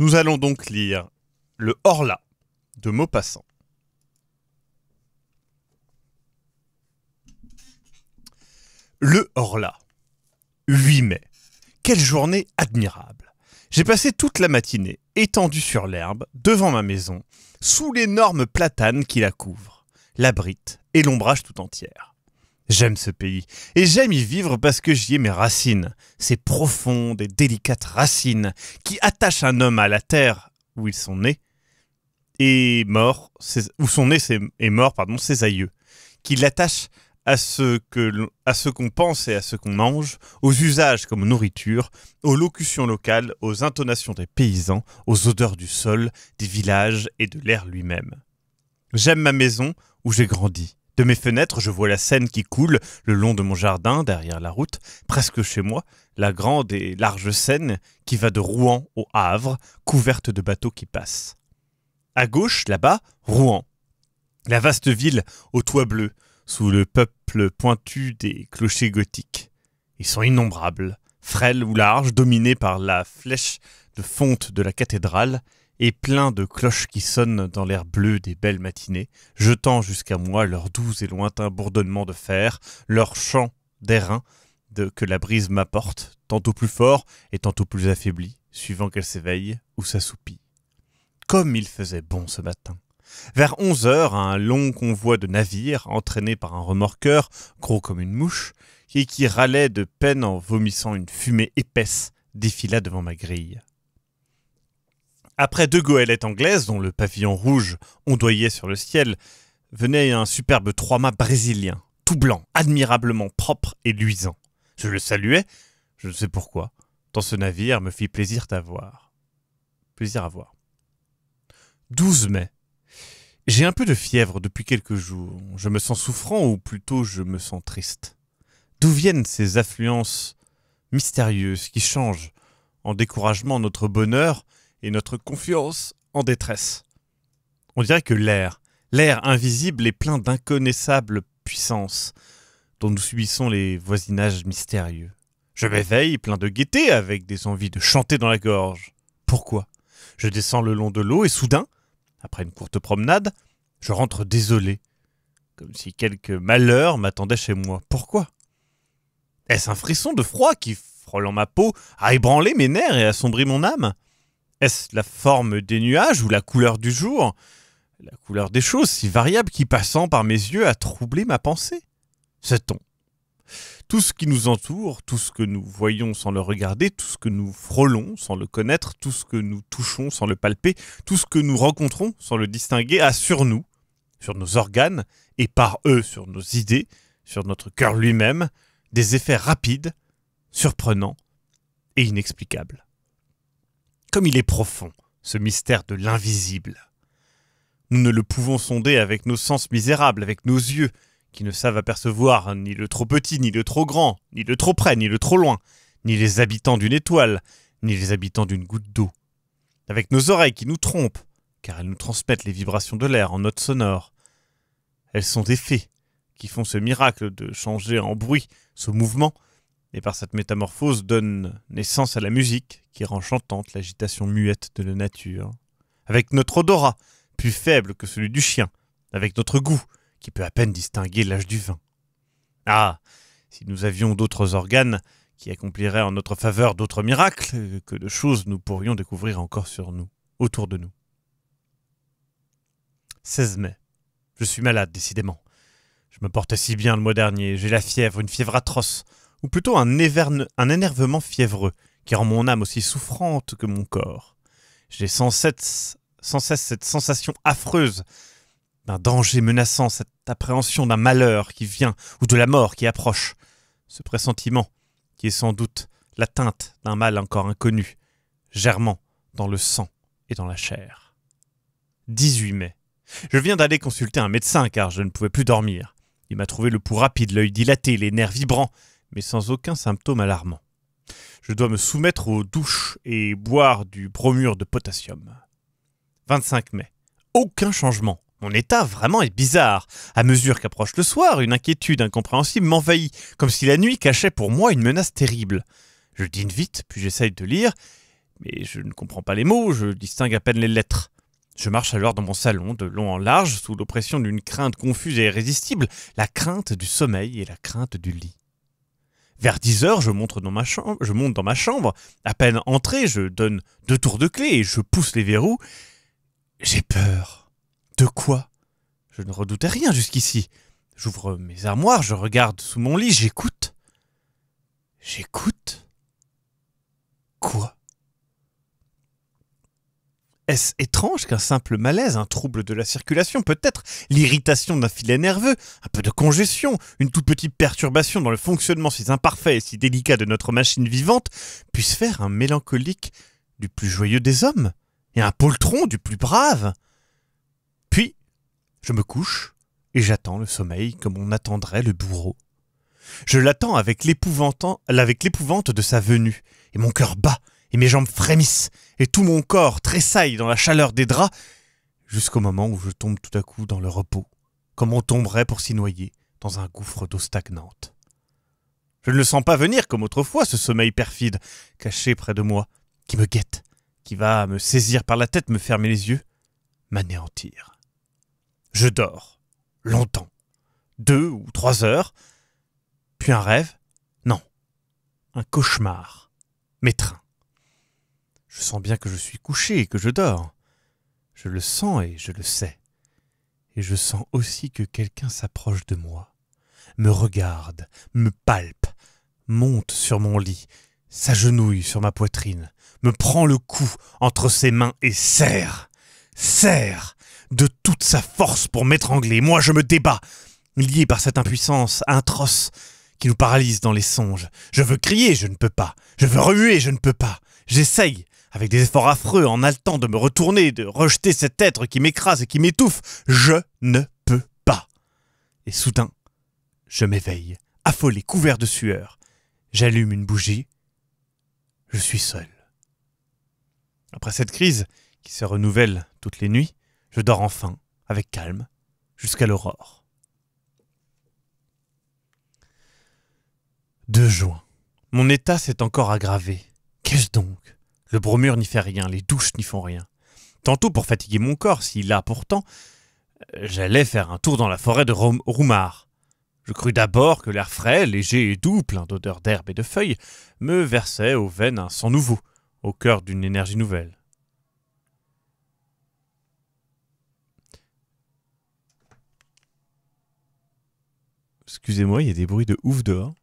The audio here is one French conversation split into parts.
Nous allons donc lire le Horla de Maupassant. Le Horla. 8 mai. Quelle journée admirable. J'ai passé toute la matinée étendu sur l'herbe, devant ma maison, sous l'énorme platane qui la couvre, l'abrite et l'ombrage tout entière. J'aime ce pays et j'aime y vivre parce que j'y ai mes racines, ces profondes et délicates racines qui attachent un homme à la terre où ils sont nés et mort, où sont nés ses, et ses aïeux, qui l'attachent à ce que à ce qu'on pense et à ce qu'on mange, aux usages comme nourriture, aux locutions locales, aux intonations des paysans, aux odeurs du sol, des villages et de l'air lui-même. J'aime ma maison où j'ai grandi, de mes fenêtres, je vois la Seine qui coule le long de mon jardin, derrière la route, presque chez moi, la grande et large Seine qui va de Rouen au Havre, couverte de bateaux qui passent. À gauche, là-bas, Rouen. La vaste ville aux toits bleus, sous le peuple pointu des clochers gothiques. Ils sont innombrables, frêles ou larges, dominés par la flèche de fonte de la cathédrale et plein de cloches qui sonnent dans l'air bleu des belles matinées, jetant jusqu'à moi leurs doux et lointains bourdonnements de fer, leurs chants d'airain que la brise m'apporte, tantôt plus fort et tantôt plus affaibli, suivant qu'elle s'éveille ou s'assoupit. Comme il faisait bon ce matin. Vers onze heures, un long convoi de navires, entraîné par un remorqueur, gros comme une mouche, et qui râlait de peine en vomissant une fumée épaisse, défila devant ma grille. Après deux goélettes anglaises, dont le pavillon rouge ondoyait sur le ciel, venait un superbe trois-mâts brésilien, tout blanc, admirablement propre et luisant. Je le saluais, je ne sais pourquoi, tant ce navire me fit plaisir d'avoir. Plaisir à voir. 12 mai. J'ai un peu de fièvre depuis quelques jours. Je me sens souffrant ou plutôt je me sens triste. D'où viennent ces affluences mystérieuses qui changent en découragement notre bonheur et notre confiance en détresse. On dirait que l'air, l'air invisible est plein d'inconnaissables puissances dont nous subissons les voisinages mystérieux. Je m'éveille plein de gaieté avec des envies de chanter dans la gorge. Pourquoi Je descends le long de l'eau et soudain, après une courte promenade, je rentre désolé, comme si quelque malheur m'attendait chez moi. Pourquoi Est-ce un frisson de froid qui, frôlant ma peau, a ébranlé mes nerfs et assombri mon âme est-ce la forme des nuages ou la couleur du jour La couleur des choses, si variable qui passant par mes yeux a troublé ma pensée cest on Tout ce qui nous entoure, tout ce que nous voyons sans le regarder, tout ce que nous frôlons sans le connaître, tout ce que nous touchons sans le palper, tout ce que nous rencontrons sans le distinguer a sur nous, sur nos organes et par eux sur nos idées, sur notre cœur lui-même, des effets rapides, surprenants et inexplicables. Comme il est profond, ce mystère de l'invisible. Nous ne le pouvons sonder avec nos sens misérables, avec nos yeux, qui ne savent apercevoir ni le trop petit, ni le trop grand, ni le trop près, ni le trop loin, ni les habitants d'une étoile, ni les habitants d'une goutte d'eau. Avec nos oreilles qui nous trompent, car elles nous transmettent les vibrations de l'air en notes sonores. Elles sont des fées, qui font ce miracle de changer en bruit, ce mouvement, et par cette métamorphose donne naissance à la musique qui rend chantante l'agitation muette de la nature, avec notre odorat, plus faible que celui du chien, avec notre goût, qui peut à peine distinguer l'âge du vin. Ah, si nous avions d'autres organes qui accompliraient en notre faveur d'autres miracles, que de choses nous pourrions découvrir encore sur nous, autour de nous. 16 mai. Je suis malade, décidément. Je me portais si bien le mois dernier, j'ai la fièvre, une fièvre atroce ou plutôt un, énervement fiévreux, qui rend mon âme aussi souffrante que mon corps. J'ai sans cesse, sans cesse cette sensation affreuse d'un danger menaçant, cette appréhension d'un malheur qui vient, ou de la mort qui approche, ce pressentiment qui est sans doute l'atteinte d'un mal encore inconnu, germant dans le sang et dans la chair. 18 mai. Je viens d'aller consulter un médecin car je ne pouvais plus dormir. Il m'a trouvé le pouls rapide, l'œil dilaté, les nerfs vibrants, mais sans aucun symptôme alarmant. Je dois me soumettre aux douches et boire du bromure de potassium. 25 mai. Aucun changement. Mon état vraiment est bizarre. À mesure qu'approche le soir, une inquiétude incompréhensible m'envahit, comme si la nuit cachait pour moi une menace terrible. Je dîne vite, puis j'essaye de lire, mais je ne comprends pas les mots, je distingue à peine les lettres. Je marche alors dans mon salon, de long en large, sous l'oppression d'une crainte confuse et irrésistible, la crainte du sommeil et la crainte du lit. Vers 10 heures, je monte dans ma chambre, je monte dans ma chambre. À peine entré, je donne deux tours de clé et je pousse les verrous. J'ai peur. De quoi Je ne redoutais rien jusqu'ici. J'ouvre mes armoires, je regarde sous mon lit, j'écoute. J'écoute Quoi est-ce étrange qu'un simple malaise, un trouble de la circulation, peut-être l'irritation d'un filet nerveux, un peu de congestion, une toute petite perturbation dans le fonctionnement si imparfait et si délicat de notre machine vivante, puisse faire un mélancolique du plus joyeux des hommes et un poltron du plus brave Puis, je me couche et j'attends le sommeil comme on attendrait le bourreau. Je l'attends avec l'épouvante de sa venue, et mon cœur bat, et mes jambes frémissent, et tout mon corps tressaille dans la chaleur des draps, jusqu'au moment où je tombe tout à coup dans le repos, comme on tomberait pour s'y noyer dans un gouffre d'eau stagnante. Je ne le sens pas venir comme autrefois, ce sommeil perfide, caché près de moi, qui me guette, qui va me saisir par la tête, me fermer les yeux, m'anéantir. Je dors, longtemps, deux ou trois heures, puis un rêve, non, un cauchemar, m'étreint. Je sens bien que je suis couché et que je dors. Je le sens et je le sais. Et je sens aussi que quelqu'un s'approche de moi, me regarde, me palpe, monte sur mon lit, s'agenouille sur ma poitrine, me prend le cou entre ses mains et serre, serre de toute sa force pour m'étrangler. Moi, je me débats, lié par cette impuissance atroce qui nous paralyse dans les songes. Je veux crier, je ne peux pas. Je veux remuer, je ne peux pas. J'essaye, avec des efforts affreux, en haletant de me retourner, de rejeter cet être qui m'écrase et qui m'étouffe, je ne peux pas. Et soudain, je m'éveille, affolé, couvert de sueur. J'allume une bougie. Je suis seul. Après cette crise, qui se renouvelle toutes les nuits, je dors enfin, avec calme, jusqu'à l'aurore. 2 juin. Mon état s'est encore aggravé. Qu'est-ce donc le bromure n'y fait rien, les douches n'y font rien. Tantôt pour fatiguer mon corps, si là pourtant, euh, j'allais faire un tour dans la forêt de Roumard. Je crus d'abord que l'air frais, léger et doux, plein d'odeur d'herbe et de feuilles, me versait aux veines un sang nouveau, au cœur d'une énergie nouvelle. Excusez-moi, il y a des bruits de ouf dehors.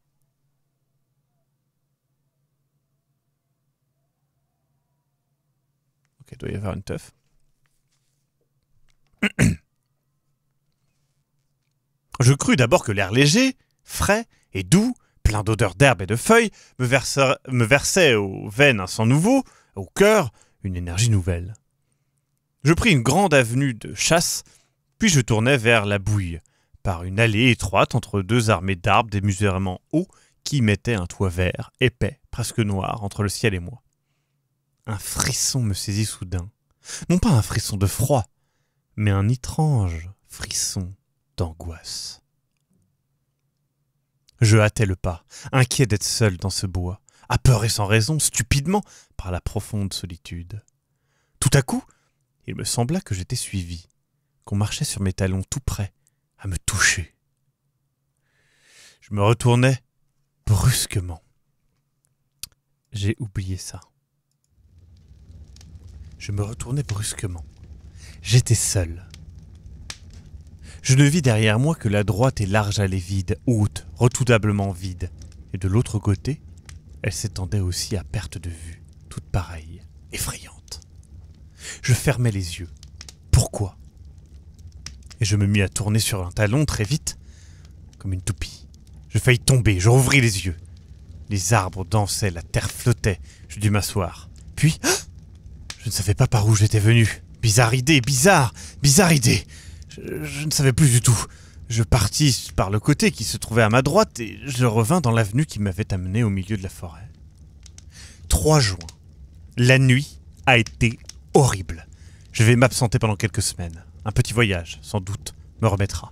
Je crus d'abord que l'air léger, frais et doux, plein d'odeur d'herbe et de feuilles, me, me versait aux veines un sang nouveau, au cœur une énergie nouvelle. Je pris une grande avenue de chasse, puis je tournai vers la bouille, par une allée étroite entre deux armées d'arbres démesurément hauts qui mettaient un toit vert, épais, presque noir, entre le ciel et moi un frisson me saisit soudain. Non pas un frisson de froid, mais un étrange frisson d'angoisse. Je hâtais le pas, inquiet d'être seul dans ce bois, à et sans raison, stupidement, par la profonde solitude. Tout à coup, il me sembla que j'étais suivi, qu'on marchait sur mes talons tout près, à me toucher. Je me retournai brusquement. J'ai oublié ça je me retournai brusquement. J'étais seul. Je ne vis derrière moi que la droite et large allée vide, haute, redoutablement vide, et de l'autre côté, elle s'étendait aussi à perte de vue, toute pareille, effrayante. Je fermai les yeux. Pourquoi Et je me mis à tourner sur un talon très vite, comme une toupie. Je faillis tomber, je rouvris les yeux. Les arbres dansaient, la terre flottait, je dus m'asseoir. Puis... Je ne savais pas par où j'étais venu. Bizarre idée, bizarre, bizarre idée. Je, ne savais plus du tout. Je partis par le côté qui se trouvait à ma droite et je revins dans l'avenue qui m'avait amené au milieu de la forêt. 3 juin. La nuit a été horrible. Je vais m'absenter pendant quelques semaines. Un petit voyage, sans doute, me remettra.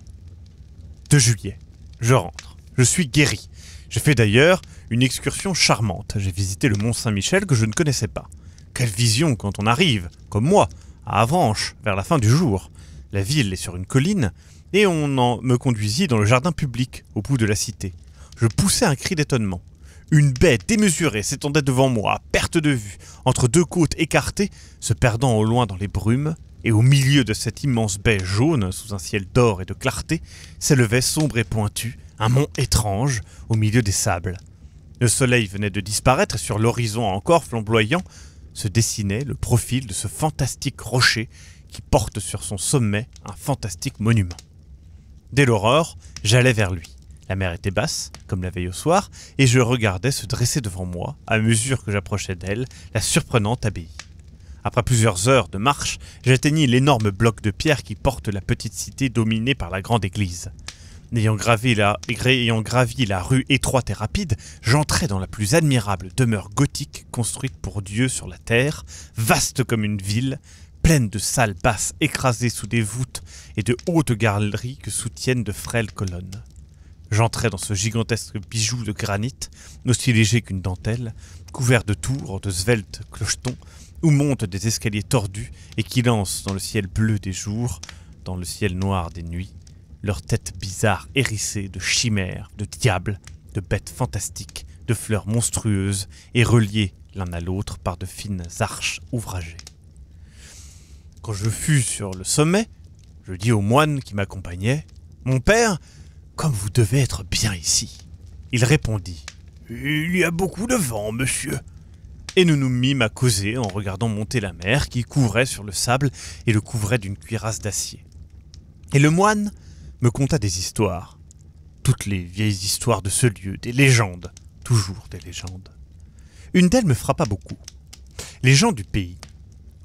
2 juillet. Je rentre. Je suis guéri. J'ai fait d'ailleurs une excursion charmante. J'ai visité le Mont Saint-Michel que je ne connaissais pas. Quelle vision quand on arrive, comme moi, à Avranches, vers la fin du jour. La ville est sur une colline, et on en me conduisit dans le jardin public, au bout de la cité. Je poussai un cri d'étonnement. Une baie démesurée s'étendait devant moi, à perte de vue, entre deux côtes écartées, se perdant au loin dans les brumes, et au milieu de cette immense baie jaune, sous un ciel d'or et de clarté, s'élevait sombre et pointu, un mont étrange, au milieu des sables. Le soleil venait de disparaître sur l'horizon encore flamboyant, se dessinait le profil de ce fantastique rocher qui porte sur son sommet un fantastique monument. Dès l'aurore, j'allais vers lui. La mer était basse, comme la veille au soir, et je regardais se dresser devant moi, à mesure que j'approchais d'elle, la surprenante abbaye. Après plusieurs heures de marche, j'atteignis l'énorme bloc de pierre qui porte la petite cité dominée par la grande église. N'ayant gravi la, ayant gravi la rue étroite et rapide, j'entrais dans la plus admirable demeure gothique construite pour Dieu sur la terre, vaste comme une ville, pleine de salles basses écrasées sous des voûtes et de hautes galeries que soutiennent de frêles colonnes. J'entrais dans ce gigantesque bijou de granit, aussi léger qu'une dentelle, couvert de tours, de sveltes clochetons, où montent des escaliers tordus et qui lancent dans le ciel bleu des jours, dans le ciel noir des nuits, leurs têtes bizarres hérissées de chimères, de diables, de bêtes fantastiques, de fleurs monstrueuses et reliées l'un à l'autre par de fines arches ouvragées. Quand je fus sur le sommet, je dis au moine qui m'accompagnait Mon père, comme vous devez être bien ici. Il répondit Il y a beaucoup de vent, monsieur. Et nous nous mîmes à causer en regardant monter la mer qui couvrait sur le sable et le couvrait d'une cuirasse d'acier. Et le moine, me conta des histoires. Toutes les vieilles histoires de ce lieu, des légendes, toujours des légendes. Une d'elles me frappa beaucoup. Les gens du pays,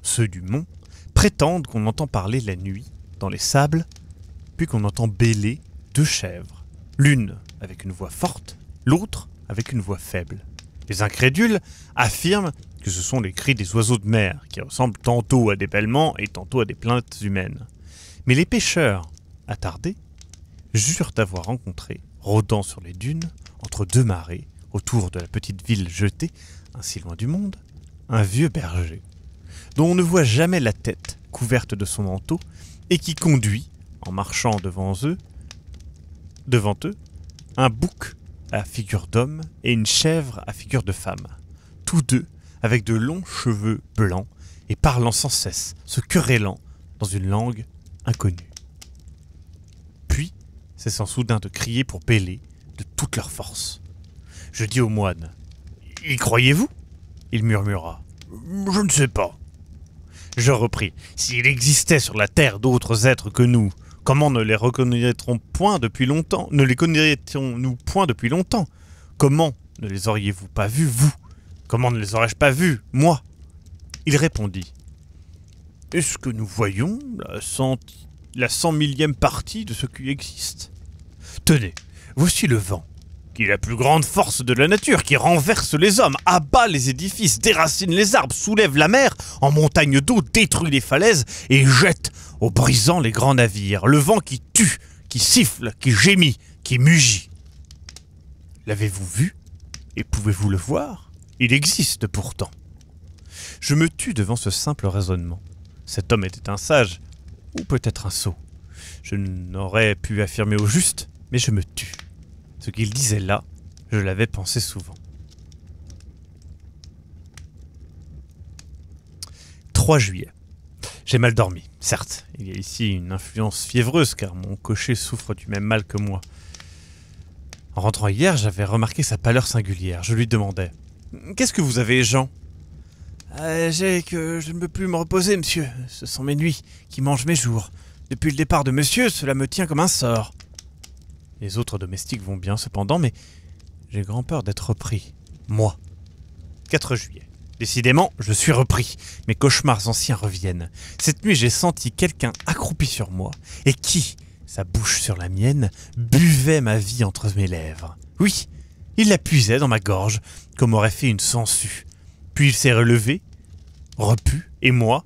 ceux du mont, prétendent qu'on entend parler la nuit, dans les sables, puis qu'on entend bêler deux chèvres, l'une avec une voix forte, l'autre avec une voix faible. Les incrédules affirment que ce sont les cris des oiseaux de mer, qui ressemblent tantôt à des bêlements et tantôt à des plaintes humaines. Mais les pêcheurs, attardés, jure d'avoir rencontré, rôdant sur les dunes, entre deux marées, autour de la petite ville jetée, ainsi loin du monde, un vieux berger, dont on ne voit jamais la tête couverte de son manteau, et qui conduit, en marchant devant eux, devant eux, un bouc à figure d'homme et une chèvre à figure de femme, tous deux avec de longs cheveux blancs et parlant sans cesse, se querellant dans une langue inconnue cessant soudain de crier pour bêler de toute leur force. Je dis au moine Y croyez-vous Il murmura Je ne sais pas. Je repris S'il existait sur la terre d'autres êtres que nous, comment ne les reconnaîtrons point depuis longtemps Ne les connaîtrions-nous point depuis longtemps Comment ne les auriez-vous pas vus, vous Comment ne les aurais-je pas vus, moi Il répondit Est-ce que nous voyons la santé la cent millième partie de ce qui existe. Tenez, voici le vent, qui est la plus grande force de la nature, qui renverse les hommes, abat les édifices, déracine les arbres, soulève la mer en montagne d'eau, détruit les falaises et jette au brisants les grands navires. Le vent qui tue, qui siffle, qui gémit, qui mugit. L'avez-vous vu Et pouvez-vous le voir Il existe pourtant. Je me tue devant ce simple raisonnement. Cet homme était un sage, ou peut-être un saut. Je n'aurais pu affirmer au juste, mais je me tue. Ce qu'il disait là, je l'avais pensé souvent. « 3 juillet. J'ai mal dormi, certes. Il y a ici une influence fiévreuse car mon cocher souffre du même mal que moi. En rentrant hier, j'avais remarqué sa pâleur singulière. Je lui demandais Qu'est-ce que vous avez, Jean euh, j'ai que je ne peux plus me reposer, monsieur. Ce sont mes nuits qui mangent mes jours. Depuis le départ de monsieur, cela me tient comme un sort. Les autres domestiques vont bien cependant, mais j'ai grand peur d'être repris. Moi. 4 juillet. Décidément, je suis repris. Mes cauchemars anciens reviennent. Cette nuit, j'ai senti quelqu'un accroupi sur moi, et qui, sa bouche sur la mienne, buvait ma vie entre mes lèvres. Oui, il la puisait dans ma gorge, comme aurait fait une sangsue. Puis il s'est relevé, repu, et moi,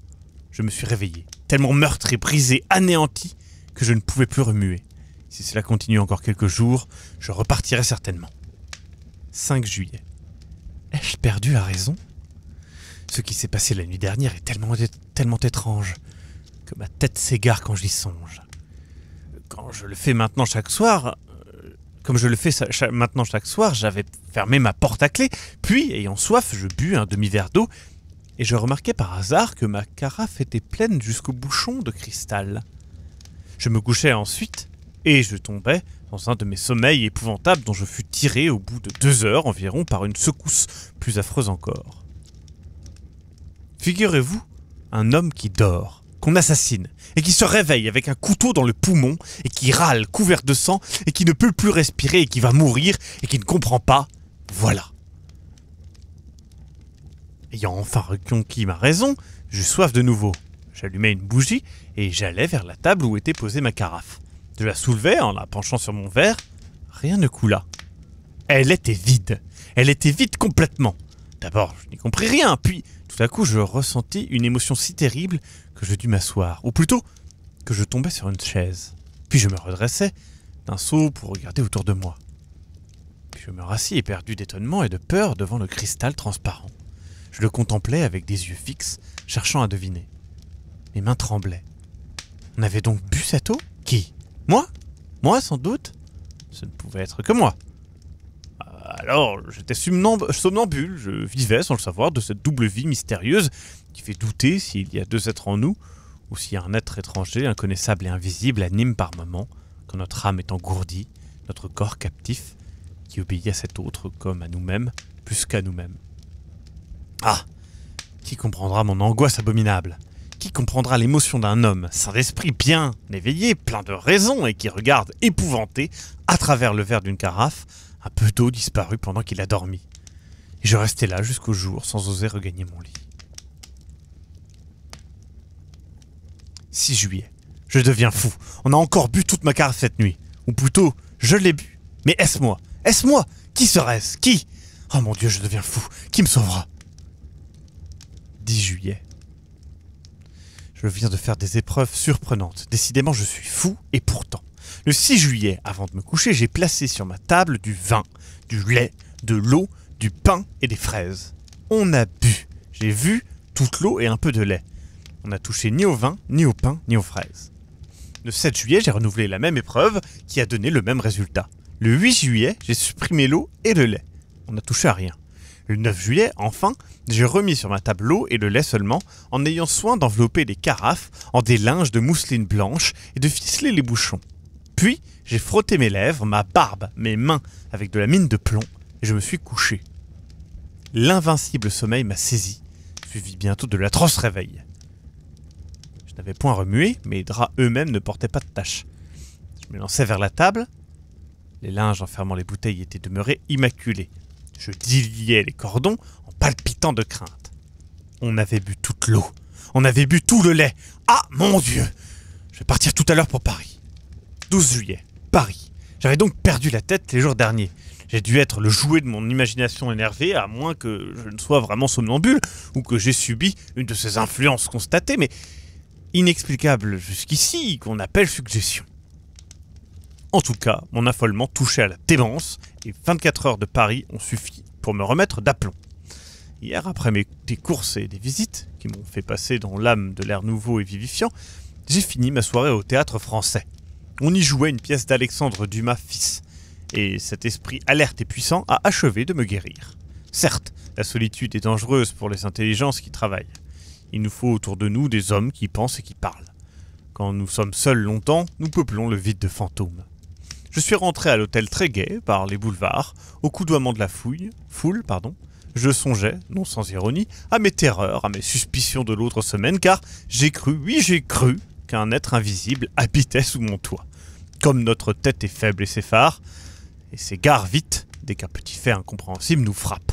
je me suis réveillé, tellement meurtri, brisé, anéanti, que je ne pouvais plus remuer. Si cela continue encore quelques jours, je repartirai certainement. 5 juillet. Ai-je perdu la raison Ce qui s'est passé la nuit dernière est tellement, tellement étrange que ma tête s'égare quand j'y songe. Quand je le fais maintenant chaque soir, comme je le fais maintenant chaque soir, j'avais fermé ma porte à clé, puis, ayant soif, je bus un demi-verre d'eau, et je remarquai par hasard que ma carafe était pleine jusqu'au bouchon de cristal. Je me couchai ensuite, et je tombai dans un de mes sommeils épouvantables dont je fus tiré au bout de deux heures environ par une secousse plus affreuse encore. Figurez-vous, un homme qui dort qu'on assassine, et qui se réveille avec un couteau dans le poumon, et qui râle couvert de sang, et qui ne peut plus respirer, et qui va mourir, et qui ne comprend pas, voilà. Ayant enfin reconquis ma raison, j'eus soif de nouveau. J'allumai une bougie et j'allais vers la table où était posée ma carafe. Je la soulevai en la penchant sur mon verre. Rien ne coula. Elle était vide. Elle était vide complètement. D'abord, je n'y compris rien, puis tout à coup, je ressentis une émotion si terrible je dus m'asseoir, ou plutôt que je tombais sur une chaise. Puis je me redressais d'un saut pour regarder autour de moi. Puis je me rassis éperdu d'étonnement et de peur devant le cristal transparent. Je le contemplais avec des yeux fixes, cherchant à deviner. Mes mains tremblaient. On avait donc bu cette eau Qui Moi Moi sans doute Ce ne pouvait être que moi. Euh, alors, j'étais somnambule, je vivais sans le savoir de cette double vie mystérieuse qui fait douter s'il y a deux êtres en nous, ou s'il y a un être étranger, inconnaissable et invisible, anime par moments, quand notre âme est engourdie, notre corps captif, qui obéit à cet autre comme à nous-mêmes, plus qu'à nous-mêmes. Ah Qui comprendra mon angoisse abominable Qui comprendra l'émotion d'un homme, saint d'esprit bien éveillé, plein de raison, et qui regarde, épouvanté, à travers le verre d'une carafe, un peu d'eau disparue pendant qu'il a dormi. Et je restais là jusqu'au jour sans oser regagner mon lit. 6 juillet. Je deviens fou. On a encore bu toute ma carte cette nuit. Ou plutôt, je l'ai bu. Mais est-ce moi Est-ce moi Qui serait-ce Qui Oh mon dieu, je deviens fou. Qui me sauvera 10 juillet. Je viens de faire des épreuves surprenantes. Décidément, je suis fou et pourtant. Le 6 juillet, avant de me coucher, j'ai placé sur ma table du vin, du lait, de l'eau, du pain et des fraises. On a bu. J'ai vu toute l'eau et un peu de lait. On n'a touché ni au vin, ni au pain, ni aux fraises. Le 7 juillet, j'ai renouvelé la même épreuve qui a donné le même résultat. Le 8 juillet, j'ai supprimé l'eau et le lait. On n'a touché à rien. Le 9 juillet, enfin, j'ai remis sur ma table l'eau et le lait seulement, en ayant soin d'envelopper les carafes en des linges de mousseline blanche et de ficeler les bouchons. Puis, j'ai frotté mes lèvres, ma barbe, mes mains avec de la mine de plomb, et je me suis couché. L'invincible sommeil m'a saisi, suivi bientôt de l'atroce réveil. Je point remué, mes draps eux-mêmes ne portaient pas de taches. Je me lançai vers la table. Les linges enfermant les bouteilles étaient demeurés immaculés. Je diliais les cordons en palpitant de crainte. On avait bu toute l'eau. On avait bu tout le lait. Ah mon Dieu Je vais partir tout à l'heure pour Paris. 12 juillet, Paris. J'avais donc perdu la tête les jours derniers. J'ai dû être le jouet de mon imagination énervée, à moins que je ne sois vraiment somnambule ou que j'ai subi une de ces influences constatées, mais inexplicable jusqu'ici qu'on appelle suggestion. En tout cas, mon affolement touchait à la démence et 24 heures de Paris ont suffi pour me remettre d'aplomb. Hier, après mes des courses et des visites qui m'ont fait passer dans l'âme de l'air nouveau et vivifiant, j'ai fini ma soirée au théâtre français. On y jouait une pièce d'Alexandre Dumas fils, et cet esprit alerte et puissant a achevé de me guérir. Certes, la solitude est dangereuse pour les intelligences qui travaillent. Il nous faut autour de nous des hommes qui pensent et qui parlent. Quand nous sommes seuls longtemps, nous peuplons le vide de fantômes. Je suis rentré à l'hôtel très gai, par les boulevards, au coudoiement de la fouille, foule, pardon. Je songeais, non sans ironie, à mes terreurs, à mes suspicions de l'autre semaine, car j'ai cru, oui j'ai cru, qu'un être invisible habitait sous mon toit. Comme notre tête est faible et s'effare, et s'égare vite dès qu'un petit fait incompréhensible nous frappe.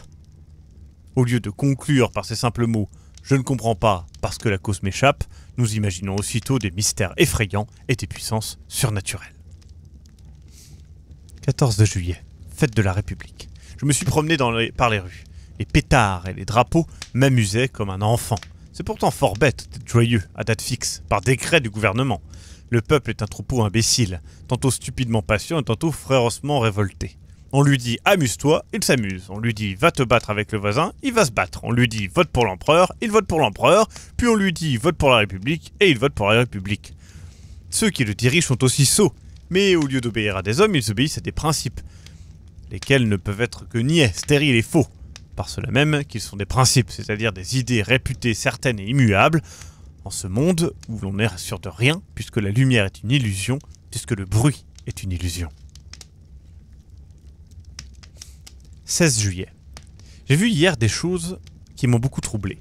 Au lieu de conclure par ces simples mots je ne comprends pas, parce que la cause m'échappe, nous imaginons aussitôt des mystères effrayants et des puissances surnaturelles. 14 juillet, fête de la République. Je me suis promené par les rues. Les pétards et les drapeaux m'amusaient comme un enfant. C'est pourtant fort bête d'être joyeux, à date fixe, par décret du gouvernement. Le peuple est un troupeau imbécile, tantôt stupidement patient et tantôt férocement révolté. On lui dit amuse-toi, il s'amuse. On lui dit va te battre avec le voisin, il va se battre. On lui dit vote pour l'empereur, il vote pour l'empereur. Puis on lui dit vote pour la République et il vote pour la République. Ceux qui le dirigent sont aussi sots, mais au lieu d'obéir à des hommes, ils obéissent à des principes, lesquels ne peuvent être que niais, stériles et faux, par cela même qu'ils sont des principes, c'est-à-dire des idées réputées certaines et immuables, en ce monde où l'on n'est sûr de rien, puisque la lumière est une illusion, puisque le bruit est une illusion. 16 juillet. J'ai vu hier des choses qui m'ont beaucoup troublé.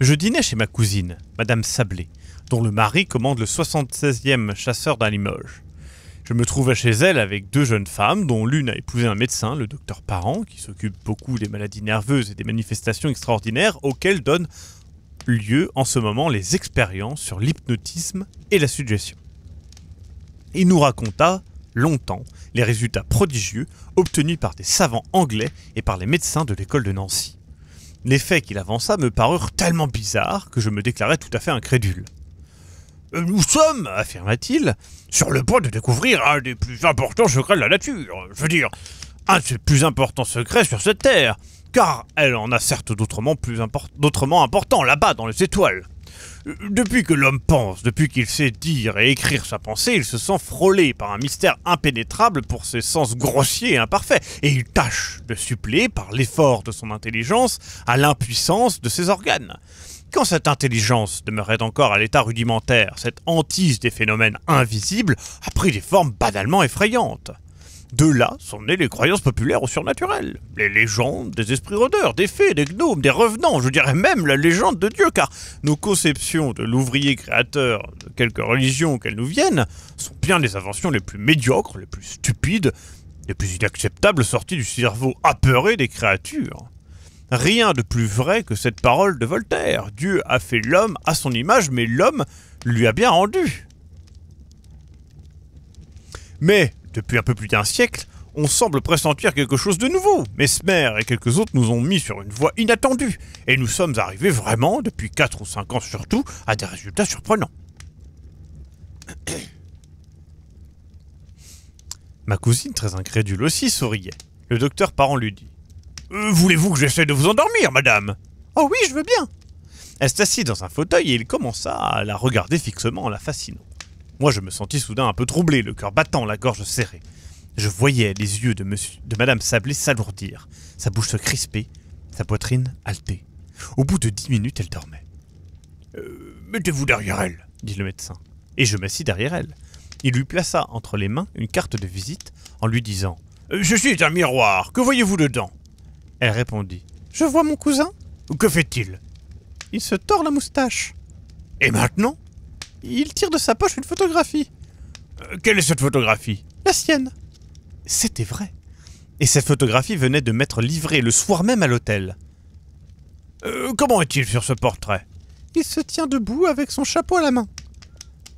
Je dînais chez ma cousine, Madame Sablé, dont le mari commande le 76e chasseur d'un Limoges. Je me trouvais chez elle avec deux jeunes femmes, dont l'une a épousé un médecin, le docteur Parent, qui s'occupe beaucoup des maladies nerveuses et des manifestations extraordinaires auxquelles donnent lieu en ce moment les expériences sur l'hypnotisme et la suggestion. Il nous raconta longtemps les résultats prodigieux obtenus par des savants anglais et par les médecins de l'école de Nancy. Les faits qu'il avança me parurent tellement bizarres que je me déclarais tout à fait incrédule. Euh, nous sommes, affirma-t-il, sur le point de découvrir un des plus importants secrets de la nature. Je veux dire, un ses plus importants secrets sur cette Terre, car elle en a certes d'autrement, plus importants là-bas dans les étoiles. Depuis que l'homme pense, depuis qu'il sait dire et écrire sa pensée, il se sent frôlé par un mystère impénétrable pour ses sens grossiers et imparfaits, et il tâche de suppléer par l'effort de son intelligence à l'impuissance de ses organes. Quand cette intelligence demeurait encore à l'état rudimentaire, cette hantise des phénomènes invisibles a pris des formes banalement effrayantes. De là sont nées les croyances populaires au surnaturel, les légendes des esprits rôdeurs, des fées, des gnomes, des revenants, je dirais même la légende de Dieu, car nos conceptions de l'ouvrier créateur de quelque religion qu'elles nous viennent sont bien les inventions les plus médiocres, les plus stupides, les plus inacceptables sorties du cerveau apeuré des créatures. Rien de plus vrai que cette parole de Voltaire. Dieu a fait l'homme à son image, mais l'homme lui a bien rendu. Mais depuis un peu plus d'un siècle, on semble pressentir quelque chose de nouveau. Mesmer et quelques autres nous ont mis sur une voie inattendue, et nous sommes arrivés vraiment, depuis 4 ou 5 ans surtout, à des résultats surprenants. Ma cousine, très incrédule aussi, souriait. Le docteur parent lui dit euh, Voulez-vous que j'essaie de vous endormir, madame Oh oui, je veux bien Elle s'assit dans un fauteuil et il commença à la regarder fixement en la fascinant. Moi, je me sentis soudain un peu troublé, le cœur battant, la gorge serrée. Je voyais les yeux de, Mme Madame Sablé s'alourdir, sa bouche se crisper, sa poitrine haletée. Au bout de dix minutes, elle dormait. Euh, mettez-vous derrière elle, dit le médecin. Et je m'assis derrière elle. Il lui plaça entre les mains une carte de visite en lui disant euh, Je suis un miroir, que voyez-vous dedans Elle répondit Je vois mon cousin. Que fait-il Il se tord la moustache. Et maintenant il tire de sa poche une photographie. Euh, quelle est cette photographie La sienne. C'était vrai. Et cette photographie venait de m'être livrée le soir même à l'hôtel. Euh, comment est-il sur ce portrait Il se tient debout avec son chapeau à la main.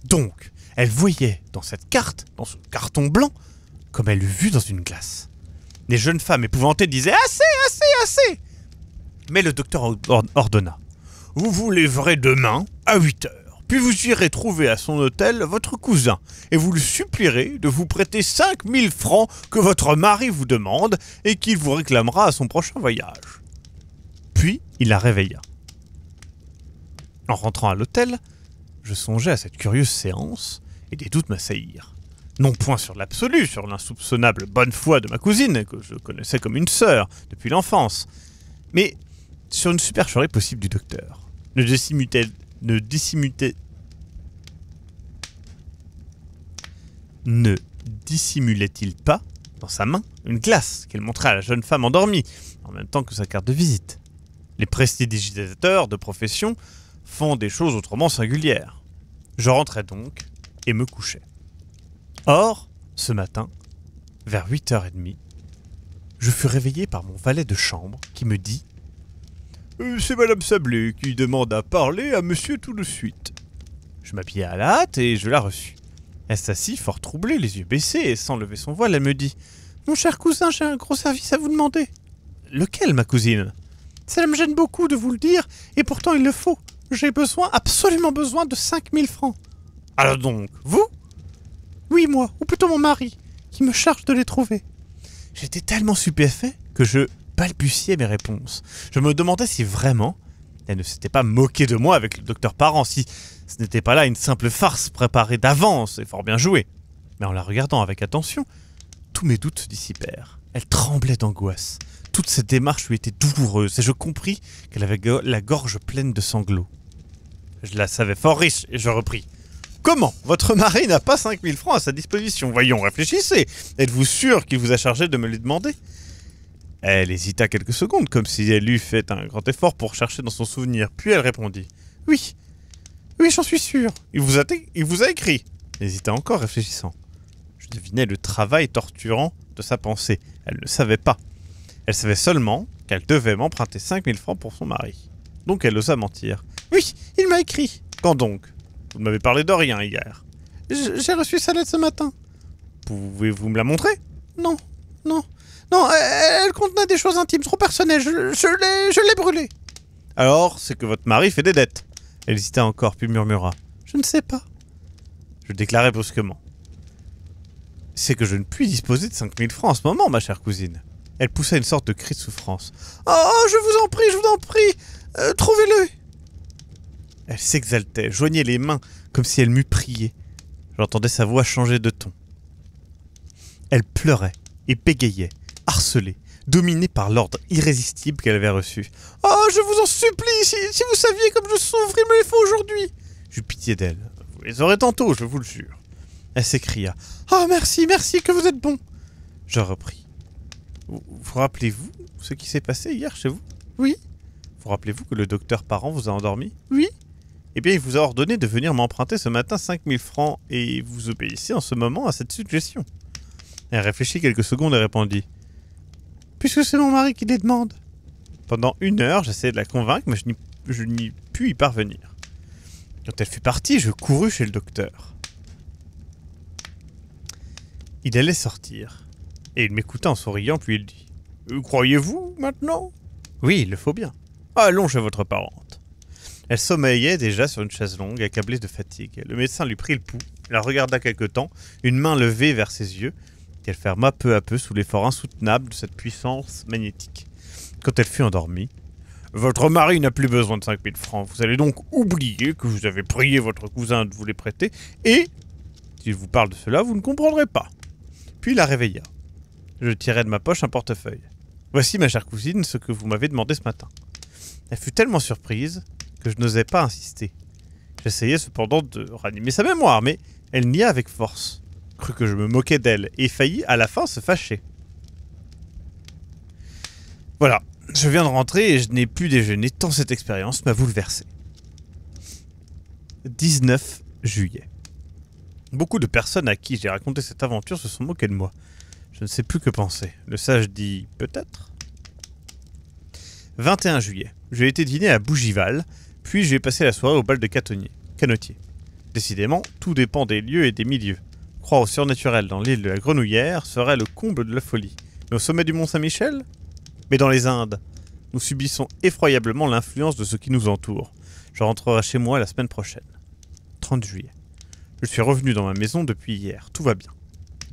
Donc, elle voyait dans cette carte, dans ce carton blanc, comme elle l'eût vu dans une glace. Les jeunes femmes épouvantées disaient Assez, assez, assez Mais le docteur ordonna Vous vous lèverez demain à 8 heures. Puis vous irez trouver à son hôtel votre cousin et vous le supplierez de vous prêter 5000 francs que votre mari vous demande et qu'il vous réclamera à son prochain voyage. Puis il la réveilla. En rentrant à l'hôtel, je songeais à cette curieuse séance et des doutes m'assaillirent. Non point sur l'absolu, sur l'insoupçonnable bonne foi de ma cousine, que je connaissais comme une sœur depuis l'enfance, mais sur une supercherie possible du docteur. Ne ne dissimulait-il pas, dans sa main, une glace qu'elle montrait à la jeune femme endormie, en même temps que sa carte de visite Les prestidigitateurs de profession font des choses autrement singulières. Je rentrais donc et me couchais. Or, ce matin, vers 8h30, je fus réveillé par mon valet de chambre qui me dit euh, c'est Madame Sablé qui demande à parler à monsieur tout de suite. Je m'habillai à la hâte et je la reçus. Elle s'assit fort troublée, les yeux baissés, et sans lever son voile, elle me dit Mon cher cousin, j'ai un gros service à vous demander. Lequel, ma cousine Cela me gêne beaucoup de vous le dire, et pourtant il le faut. J'ai besoin, absolument besoin de 5000 francs. Alors donc, vous Oui, moi, ou plutôt mon mari, qui me charge de les trouver. J'étais tellement stupéfait que je balbutiais mes réponses. Je me demandais si vraiment elle ne s'était pas moquée de moi avec le docteur Parent, si ce n'était pas là une simple farce préparée d'avance et fort bien jouée. Mais en la regardant avec attention, tous mes doutes se dissipèrent. Elle tremblait d'angoisse. Toutes cette démarches lui était douloureuse et je compris qu'elle avait la gorge pleine de sanglots. Je la savais fort riche et je repris. Comment Votre mari n'a pas 5000 francs à sa disposition. Voyons, réfléchissez. Êtes-vous sûr qu'il vous a chargé de me les demander elle hésita quelques secondes, comme si elle eût fait un grand effort pour chercher dans son souvenir, puis elle répondit Oui, oui, j'en suis sûre. Il vous a, il vous a écrit. hésita encore, réfléchissant. Je devinais le travail torturant de sa pensée. Elle ne savait pas. Elle savait seulement qu'elle devait m'emprunter 5000 francs pour son mari. Donc elle osa mentir. Oui, il m'a écrit. Quand donc Vous ne m'avez parlé de rien hier. J'ai reçu sa lettre ce matin. Pouvez-vous me la montrer Non, non. Non, euh, elle contenait des choses intimes, trop personnelles. Je, je l'ai brûlée. Alors, c'est que votre mari fait des dettes. Elle hésita encore, puis murmura. Je ne sais pas. Je déclarai brusquement. C'est que je ne puis disposer de 5000 francs en ce moment, ma chère cousine. Elle poussa une sorte de cri de souffrance. Oh, je vous en prie, je vous en prie. Euh, trouvez-le. Elle s'exaltait, joignait les mains, comme si elle m'eût prié. J'entendais sa voix changer de ton. Elle pleurait et bégayait harcelée, dominée par l'ordre irrésistible qu'elle avait reçu. Oh, je vous en supplie, si, vous saviez comme je souffre, il me les faut aujourd'hui J'eus pitié d'elle. Vous les aurez tantôt, je vous le jure. Elle s'écria. Ah, merci, merci, que vous êtes bon Je repris. Vous, rappelez-vous ce qui s'est passé hier chez vous Oui. Vous rappelez-vous que le docteur Parent vous a endormi Oui. Eh bien, il vous a ordonné de venir m'emprunter ce matin 5000 francs et vous obéissez en ce moment à cette suggestion. Elle réfléchit quelques secondes et répondit puisque c'est mon mari qui les demande. Pendant une heure, j'essayais de la convaincre, mais je n'y pus y parvenir. Quand elle fut partie, je courus chez le docteur. Il allait sortir, et il m'écouta en souriant, puis il dit euh, Croyez-vous maintenant Oui, il le faut bien. Allons chez votre parente. Elle sommeillait déjà sur une chaise longue, accablée de fatigue. Le médecin lui prit le pouls, la regarda quelque temps, une main levée vers ses yeux, elle ferma peu à peu sous l'effort insoutenable de cette puissance magnétique. Quand elle fut endormie, Votre mari n'a plus besoin de 5000 francs, vous allez donc oublier que vous avez prié votre cousin de vous les prêter, et s'il vous parle de cela, vous ne comprendrez pas. Puis il la réveilla. Je tirai de ma poche un portefeuille. Voici, ma chère cousine, ce que vous m'avez demandé ce matin. Elle fut tellement surprise que je n'osais pas insister. J'essayais cependant de ranimer sa mémoire, mais elle nia avec force cru que je me moquais d'elle et faillit à la fin se fâcher. Voilà, je viens de rentrer et je n'ai plus déjeuné tant cette expérience m'a bouleversé. 19 juillet. Beaucoup de personnes à qui j'ai raconté cette aventure se sont moquées de moi. Je ne sais plus que penser. Le sage dit peut-être. 21 juillet. J'ai été dîner à Bougival, puis j'ai passé la soirée au bal de Canotier. Décidément, tout dépend des lieux et des milieux. Croire au surnaturel dans l'île de la Grenouillère serait le comble de la folie. Mais au sommet du Mont Saint-Michel Mais dans les Indes Nous subissons effroyablement l'influence de ce qui nous entoure. Je rentrerai chez moi la semaine prochaine. 30 juillet. Je suis revenu dans ma maison depuis hier. Tout va bien.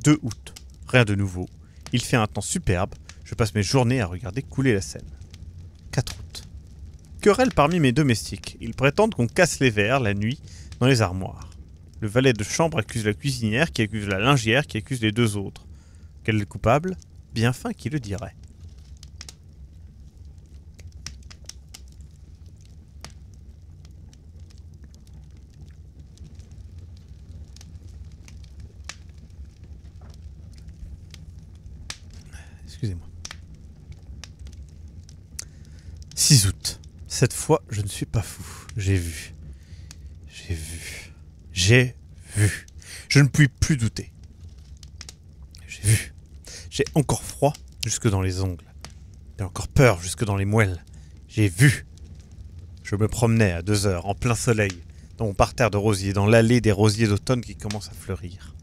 2 août. Rien de nouveau. Il fait un temps superbe. Je passe mes journées à regarder couler la Seine. 4 août. Querelle parmi mes domestiques. Ils prétendent qu'on casse les verres la nuit dans les armoires. Le valet de chambre accuse la cuisinière, qui accuse la lingière, qui accuse les deux autres. Quel est le coupable Bien fin qui le dirait. Excusez-moi. 6 août. Cette fois, je ne suis pas fou. J'ai vu. J'ai vu. J'ai vu. Je ne puis plus douter. J'ai vu. J'ai encore froid jusque dans les ongles. J'ai encore peur jusque dans les moelles. J'ai vu. Je me promenais à deux heures, en plein soleil, dans mon parterre de rosiers, dans l'allée des rosiers d'automne qui commencent à fleurir.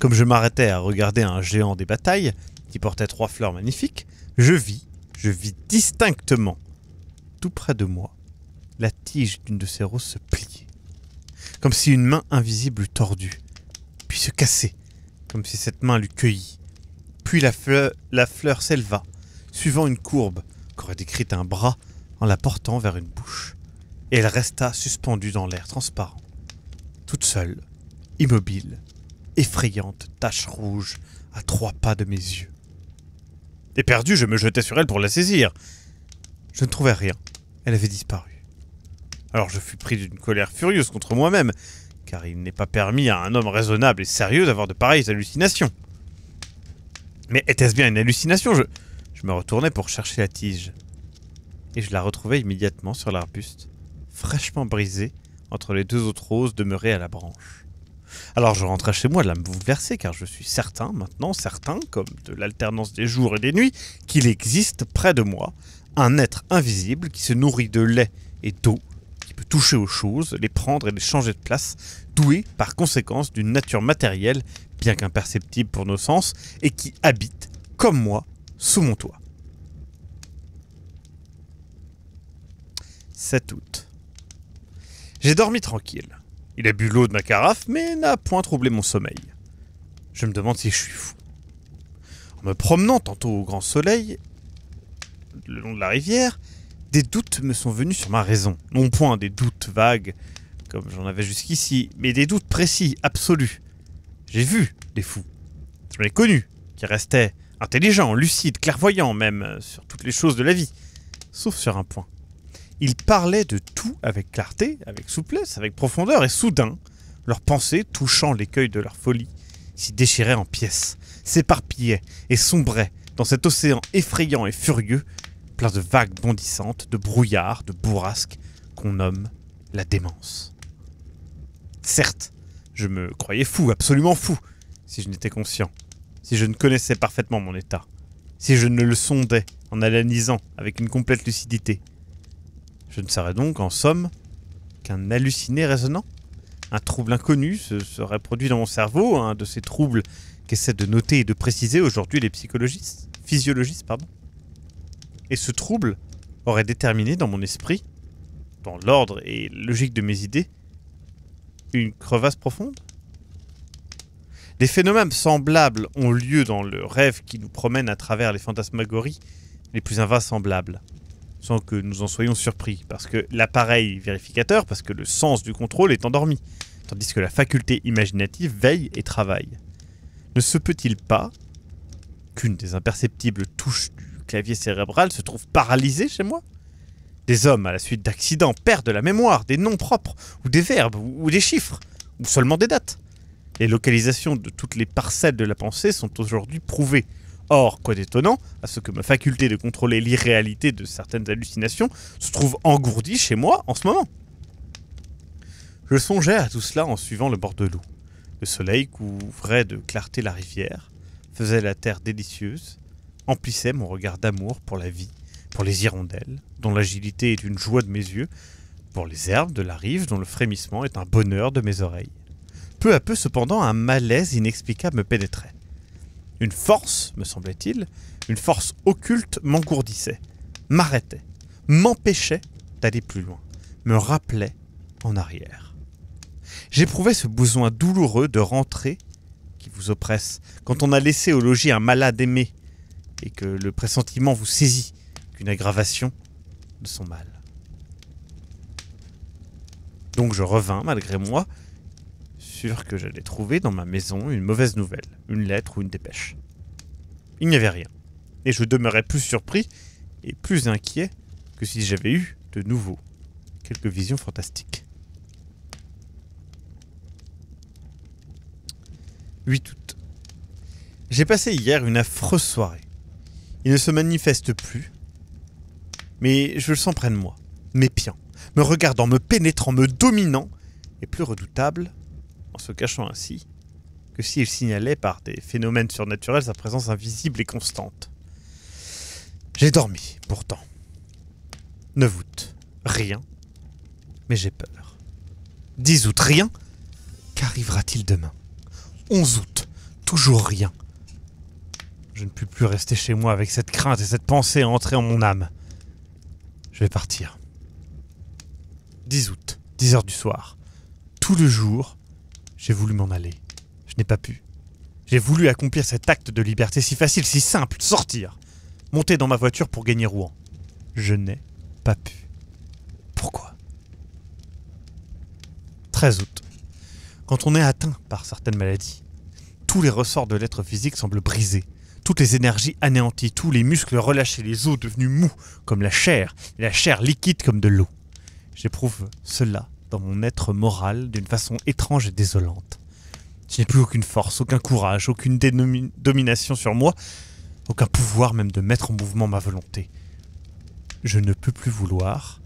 Comme je m'arrêtais à regarder un géant des batailles, qui portait trois fleurs magnifiques, je vis, je vis distinctement, tout près de moi, la tige d'une de ces roses se plie comme si une main invisible eût tordue, puis se cassait, comme si cette main l'eût cueillie. Puis la fleur, la fleur s'éleva, suivant une courbe qu'aurait décrite un bras en la portant vers une bouche, et elle resta suspendue dans l'air transparent, toute seule, immobile, effrayante tache rouge à trois pas de mes yeux. Éperdu, je me jetais sur elle pour la saisir. Je ne trouvais rien. Elle avait disparu. Alors je fus pris d'une colère furieuse contre moi-même, car il n'est pas permis à un homme raisonnable et sérieux d'avoir de pareilles hallucinations. Mais était-ce bien une hallucination je, me retournai pour chercher la tige. Et je la retrouvai immédiatement sur l'arbuste, fraîchement brisée entre les deux autres roses demeurées à la branche. Alors je rentrai chez moi de la bouleversée, car je suis certain, maintenant certain, comme de l'alternance des jours et des nuits, qu'il existe près de moi un être invisible qui se nourrit de lait et d'eau toucher aux choses, les prendre et les changer de place, doué par conséquence d'une nature matérielle, bien qu'imperceptible pour nos sens, et qui habite, comme moi, sous mon toit. 7 août. J'ai dormi tranquille. Il a bu l'eau de ma carafe, mais n'a point troublé mon sommeil. Je me demande si je suis fou. En me promenant tantôt au grand soleil, le long de la rivière, des doutes me sont venus sur ma raison. Non point des doutes vagues, comme j'en avais jusqu'ici, mais des doutes précis, absolus. J'ai vu des fous. Je les connus, qui restaient intelligents, lucides, clairvoyants même, euh, sur toutes les choses de la vie. Sauf sur un point. Ils parlaient de tout avec clarté, avec souplesse, avec profondeur, et soudain, leurs pensées, touchant l'écueil de leur folie, s'y déchiraient en pièces, s'éparpillaient et sombraient dans cet océan effrayant et furieux plein de vagues bondissantes, de brouillards, de bourrasques qu'on nomme la démence. Certes, je me croyais fou, absolument fou, si je n'étais conscient, si je ne connaissais parfaitement mon état, si je ne le sondais en analysant avec une complète lucidité. Je ne serais donc, en somme, qu'un halluciné résonnant, Un trouble inconnu se serait produit dans mon cerveau, un de ces troubles qu'essaient de noter et de préciser aujourd'hui les psychologistes, physiologistes, pardon. Et ce trouble aurait déterminé dans mon esprit, dans l'ordre et logique de mes idées, une crevasse profonde Des phénomènes semblables ont lieu dans le rêve qui nous promène à travers les fantasmagories les plus invasemblables, sans que nous en soyons surpris, parce que l'appareil vérificateur, parce que le sens du contrôle est endormi, tandis que la faculté imaginative veille et travaille. Ne se peut-il pas qu'une des imperceptibles touches du clavier cérébral se trouve paralysé chez moi Des hommes, à la suite d'accidents, perdent la mémoire, des noms propres, ou des verbes, ou des chiffres, ou seulement des dates. Les localisations de toutes les parcelles de la pensée sont aujourd'hui prouvées. Or, quoi d'étonnant, à ce que ma faculté de contrôler l'irréalité de certaines hallucinations se trouve engourdie chez moi en ce moment. Je songeais à tout cela en suivant le bord de l'eau. Le soleil couvrait de clarté la rivière, faisait la terre délicieuse, emplissait mon regard d'amour pour la vie, pour les hirondelles, dont l'agilité est une joie de mes yeux, pour les herbes de la rive, dont le frémissement est un bonheur de mes oreilles. Peu à peu, cependant, un malaise inexplicable me pénétrait. Une force, me semblait-il, une force occulte m'engourdissait, m'arrêtait, m'empêchait d'aller plus loin, me rappelait en arrière. J'éprouvais ce besoin douloureux de rentrer qui vous oppresse quand on a laissé au logis un malade aimé et que le pressentiment vous saisit qu'une aggravation de son mal. Donc je revins, malgré moi, sûr que j'allais trouver dans ma maison une mauvaise nouvelle, une lettre ou une dépêche. Il n'y avait rien, et je demeurais plus surpris et plus inquiet que si j'avais eu, de nouveau, quelques visions fantastiques. 8 août. J'ai passé hier une affreuse soirée. Il ne se manifeste plus, mais je le sens près de moi, m'épiant, me regardant, me pénétrant, me dominant, et plus redoutable, en se cachant ainsi, que s'il signalait par des phénomènes surnaturels sa présence invisible et constante. J'ai dormi, pourtant. 9 août, rien, mais j'ai peur. 10 août, rien, qu'arrivera-t-il demain 11 août, toujours rien. Je ne puis plus rester chez moi avec cette crainte et cette pensée entrer en mon âme. Je vais partir. 10 août, 10 heures du soir. Tout le jour, j'ai voulu m'en aller. Je n'ai pas pu. J'ai voulu accomplir cet acte de liberté si facile, si simple, sortir, monter dans ma voiture pour gagner Rouen. Je n'ai pas pu. Pourquoi 13 août. Quand on est atteint par certaines maladies, tous les ressorts de l'être physique semblent brisés toutes les énergies anéanties, tous les muscles relâchés, les os devenus mous comme la chair, la chair liquide comme de l'eau. J'éprouve cela dans mon être moral d'une façon étrange et désolante. Je n'ai plus aucune force, aucun courage, aucune domination sur moi, aucun pouvoir même de mettre en mouvement ma volonté. Je ne peux plus vouloir,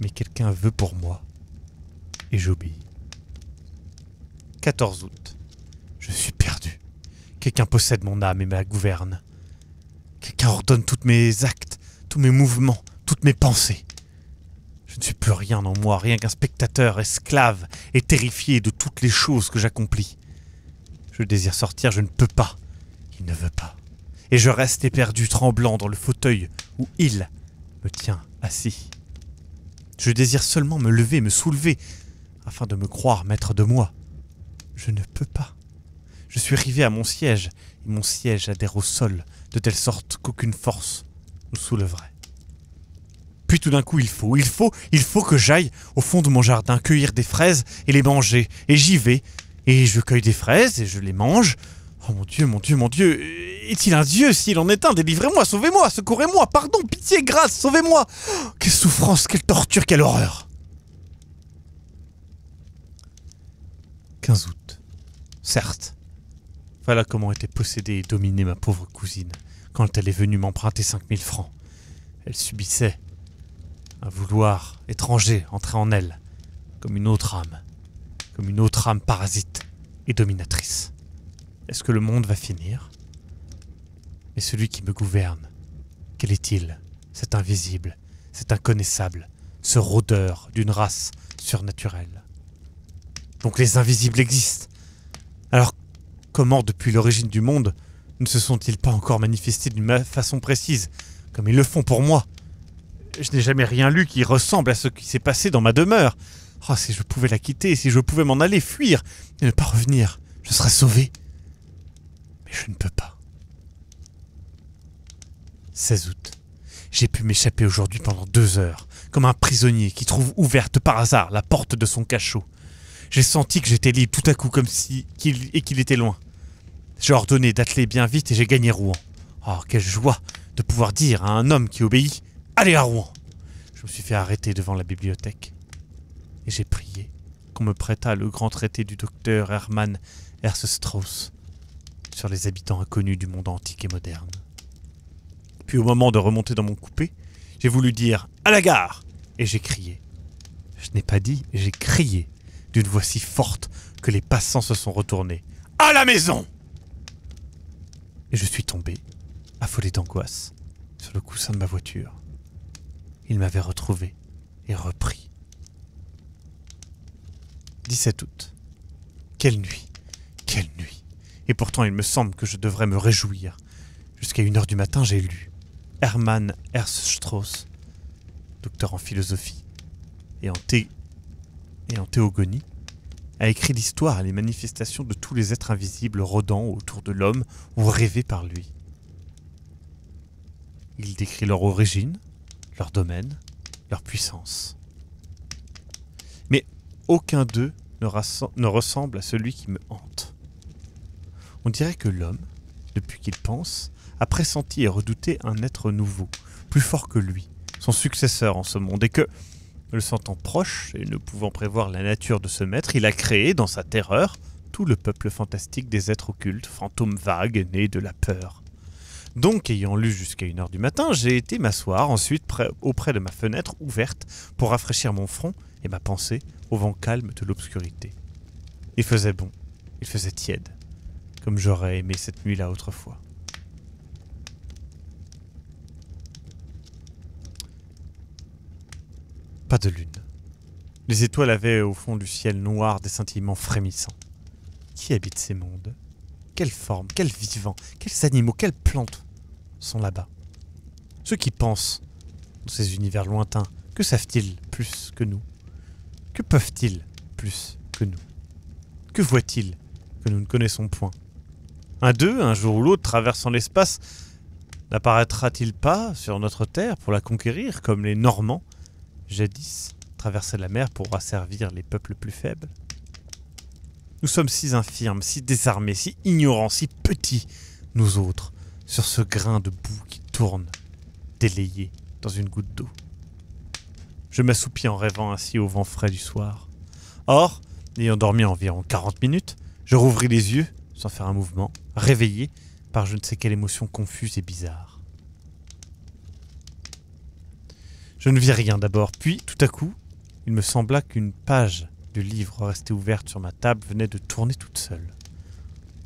mais quelqu'un veut pour moi, et j'obéis. 14 août. Je suis Quelqu'un possède mon âme et me gouverne. Quelqu'un ordonne tous mes actes, tous mes mouvements, toutes mes pensées. Je ne suis plus rien en moi, rien qu'un spectateur, esclave et terrifié de toutes les choses que j'accomplis. Je désire sortir, je ne peux pas. Il ne veut pas. Et je reste éperdu, tremblant dans le fauteuil où il me tient assis. Je désire seulement me lever, me soulever, afin de me croire maître de moi. Je ne peux pas. Je suis arrivé à mon siège, et mon siège adhère au sol, de telle sorte qu'aucune force nous souleverait. Puis tout d'un coup, il faut, il faut, il faut que j'aille au fond de mon jardin cueillir des fraises et les manger. Et j'y vais. Et je cueille des fraises et je les mange. Oh mon Dieu, mon Dieu, mon Dieu. Est-il un Dieu S'il en est un, délivrez-moi, sauvez-moi, secourez-moi, pardon, pitié, grâce, sauvez-moi. Oh, quelle souffrance, quelle torture, quelle horreur. 15 août. Certes, voilà comment était possédée et dominée ma pauvre cousine quand elle est venue m'emprunter 5000 francs. Elle subissait un vouloir étranger entrer en elle, comme une autre âme, comme une autre âme parasite et dominatrice. Est-ce que le monde va finir Mais celui qui me gouverne, quel est-il Cet invisible, cet inconnaissable, ce rôdeur d'une race surnaturelle. Donc les invisibles existent. Alors Comment, depuis l'origine du monde, ne se sont-ils pas encore manifestés d'une façon précise, comme ils le font pour moi Je n'ai jamais rien lu qui ressemble à ce qui s'est passé dans ma demeure. Oh, si je pouvais la quitter, si je pouvais m'en aller, fuir, et ne pas revenir, je serais sauvé. Mais je ne peux pas. 16 août. J'ai pu m'échapper aujourd'hui pendant deux heures, comme un prisonnier qui trouve ouverte par hasard la porte de son cachot. J'ai senti que j'étais libre tout à coup, comme si qu'il et qu'il était loin. J'ai ordonné d'atteler bien vite et j'ai gagné Rouen. Oh, quelle joie de pouvoir dire à un homme qui obéit Allez à Rouen Je me suis fait arrêter devant la bibliothèque. Et j'ai prié qu'on me prêtât le grand traité du docteur Hermann Herzstrauss sur les habitants inconnus du monde antique et moderne. Puis au moment de remonter dans mon coupé, j'ai voulu dire À la gare Et j'ai crié. Je n'ai pas dit, j'ai crié d'une voix si forte que les passants se sont retournés. À la maison et je suis tombé, affolé d'angoisse, sur le coussin de ma voiture. Il m'avait retrouvé et repris. 17 août. Quelle nuit, quelle nuit. Et pourtant il me semble que je devrais me réjouir. Jusqu'à une heure du matin j'ai lu Hermann Herzstrauss, docteur en philosophie et en, thé... et en théogonie, a écrit l'histoire et les manifestations de tous les êtres invisibles rôdant autour de l'homme ou rêvés par lui. Il décrit leur origine, leur domaine, leur puissance. Mais aucun d'eux ne, ne ressemble à celui qui me hante. On dirait que l'homme, depuis qu'il pense, a pressenti et redouté un être nouveau, plus fort que lui, son successeur en ce monde, et que, le sentant proche et ne pouvant prévoir la nature de ce maître, il a créé, dans sa terreur, tout le peuple fantastique des êtres occultes, fantômes vagues, nés de la peur. Donc, ayant lu jusqu'à une heure du matin, j'ai été m'asseoir ensuite auprès de ma fenêtre ouverte pour rafraîchir mon front et ma pensée au vent calme de l'obscurité. Il faisait bon, il faisait tiède, comme j'aurais aimé cette nuit-là autrefois. Pas de lune. Les étoiles avaient au fond du ciel noir des scintillements frémissants. Qui habite ces mondes Quelles formes, quels vivants, quels animaux, quelles plantes sont là-bas Ceux qui pensent dans ces univers lointains, que savent-ils plus que nous Que peuvent-ils plus que nous Que voient-ils que nous ne connaissons point Un d'eux, un jour ou l'autre, traversant l'espace, n'apparaîtra-t-il pas sur notre terre pour la conquérir comme les Normands jadis traverser la mer pour asservir les peuples plus faibles. Nous sommes si infirmes, si désarmés, si ignorants, si petits, nous autres, sur ce grain de boue qui tourne, délayé dans une goutte d'eau. Je m'assoupis en rêvant ainsi au vent frais du soir. Or, ayant dormi environ 40 minutes, je rouvris les yeux, sans faire un mouvement, réveillé par je ne sais quelle émotion confuse et bizarre. Je ne vis rien d'abord, puis tout à coup, il me sembla qu'une page du livre restée ouverte sur ma table venait de tourner toute seule.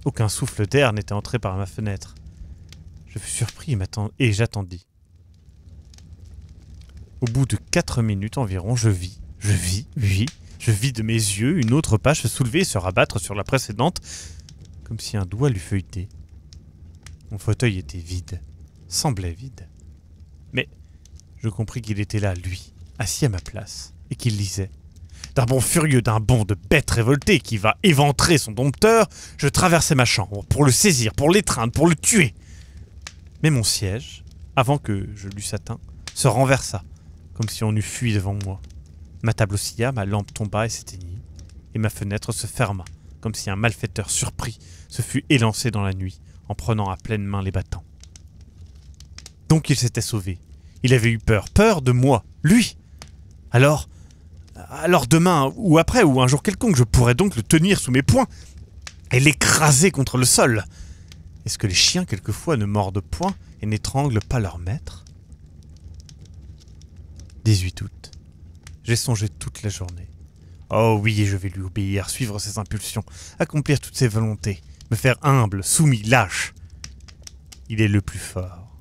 Aucun souffle d'air n'était entré par ma fenêtre. Je fus surpris et j'attendis. Au bout de quatre minutes environ, je vis, je vis, oui, je vis de mes yeux une autre page se soulever et se rabattre sur la précédente, comme si un doigt l'eût feuilleté. Mon fauteuil était vide, semblait vide je compris qu'il était là, lui, assis à ma place, et qu'il lisait. D'un bond furieux, d'un bond de bête révoltée qui va éventrer son dompteur, je traversais ma chambre pour le saisir, pour l'étreindre, pour le tuer. Mais mon siège, avant que je l'eusse atteint, se renversa, comme si on eût fui devant moi. Ma table oscilla, ma lampe tomba et s'éteignit, et ma fenêtre se ferma, comme si un malfaiteur surpris se fût élancé dans la nuit, en prenant à pleine main les battants. Donc il s'était sauvé, il avait eu peur. Peur de moi. Lui. Alors. Alors demain, ou après, ou un jour quelconque, je pourrais donc le tenir sous mes poings et l'écraser contre le sol. Est-ce que les chiens, quelquefois, ne mordent point et n'étranglent pas leur maître 18 août. J'ai songé toute la journée. Oh oui, je vais lui obéir, suivre ses impulsions, accomplir toutes ses volontés, me faire humble, soumis, lâche. Il est le plus fort.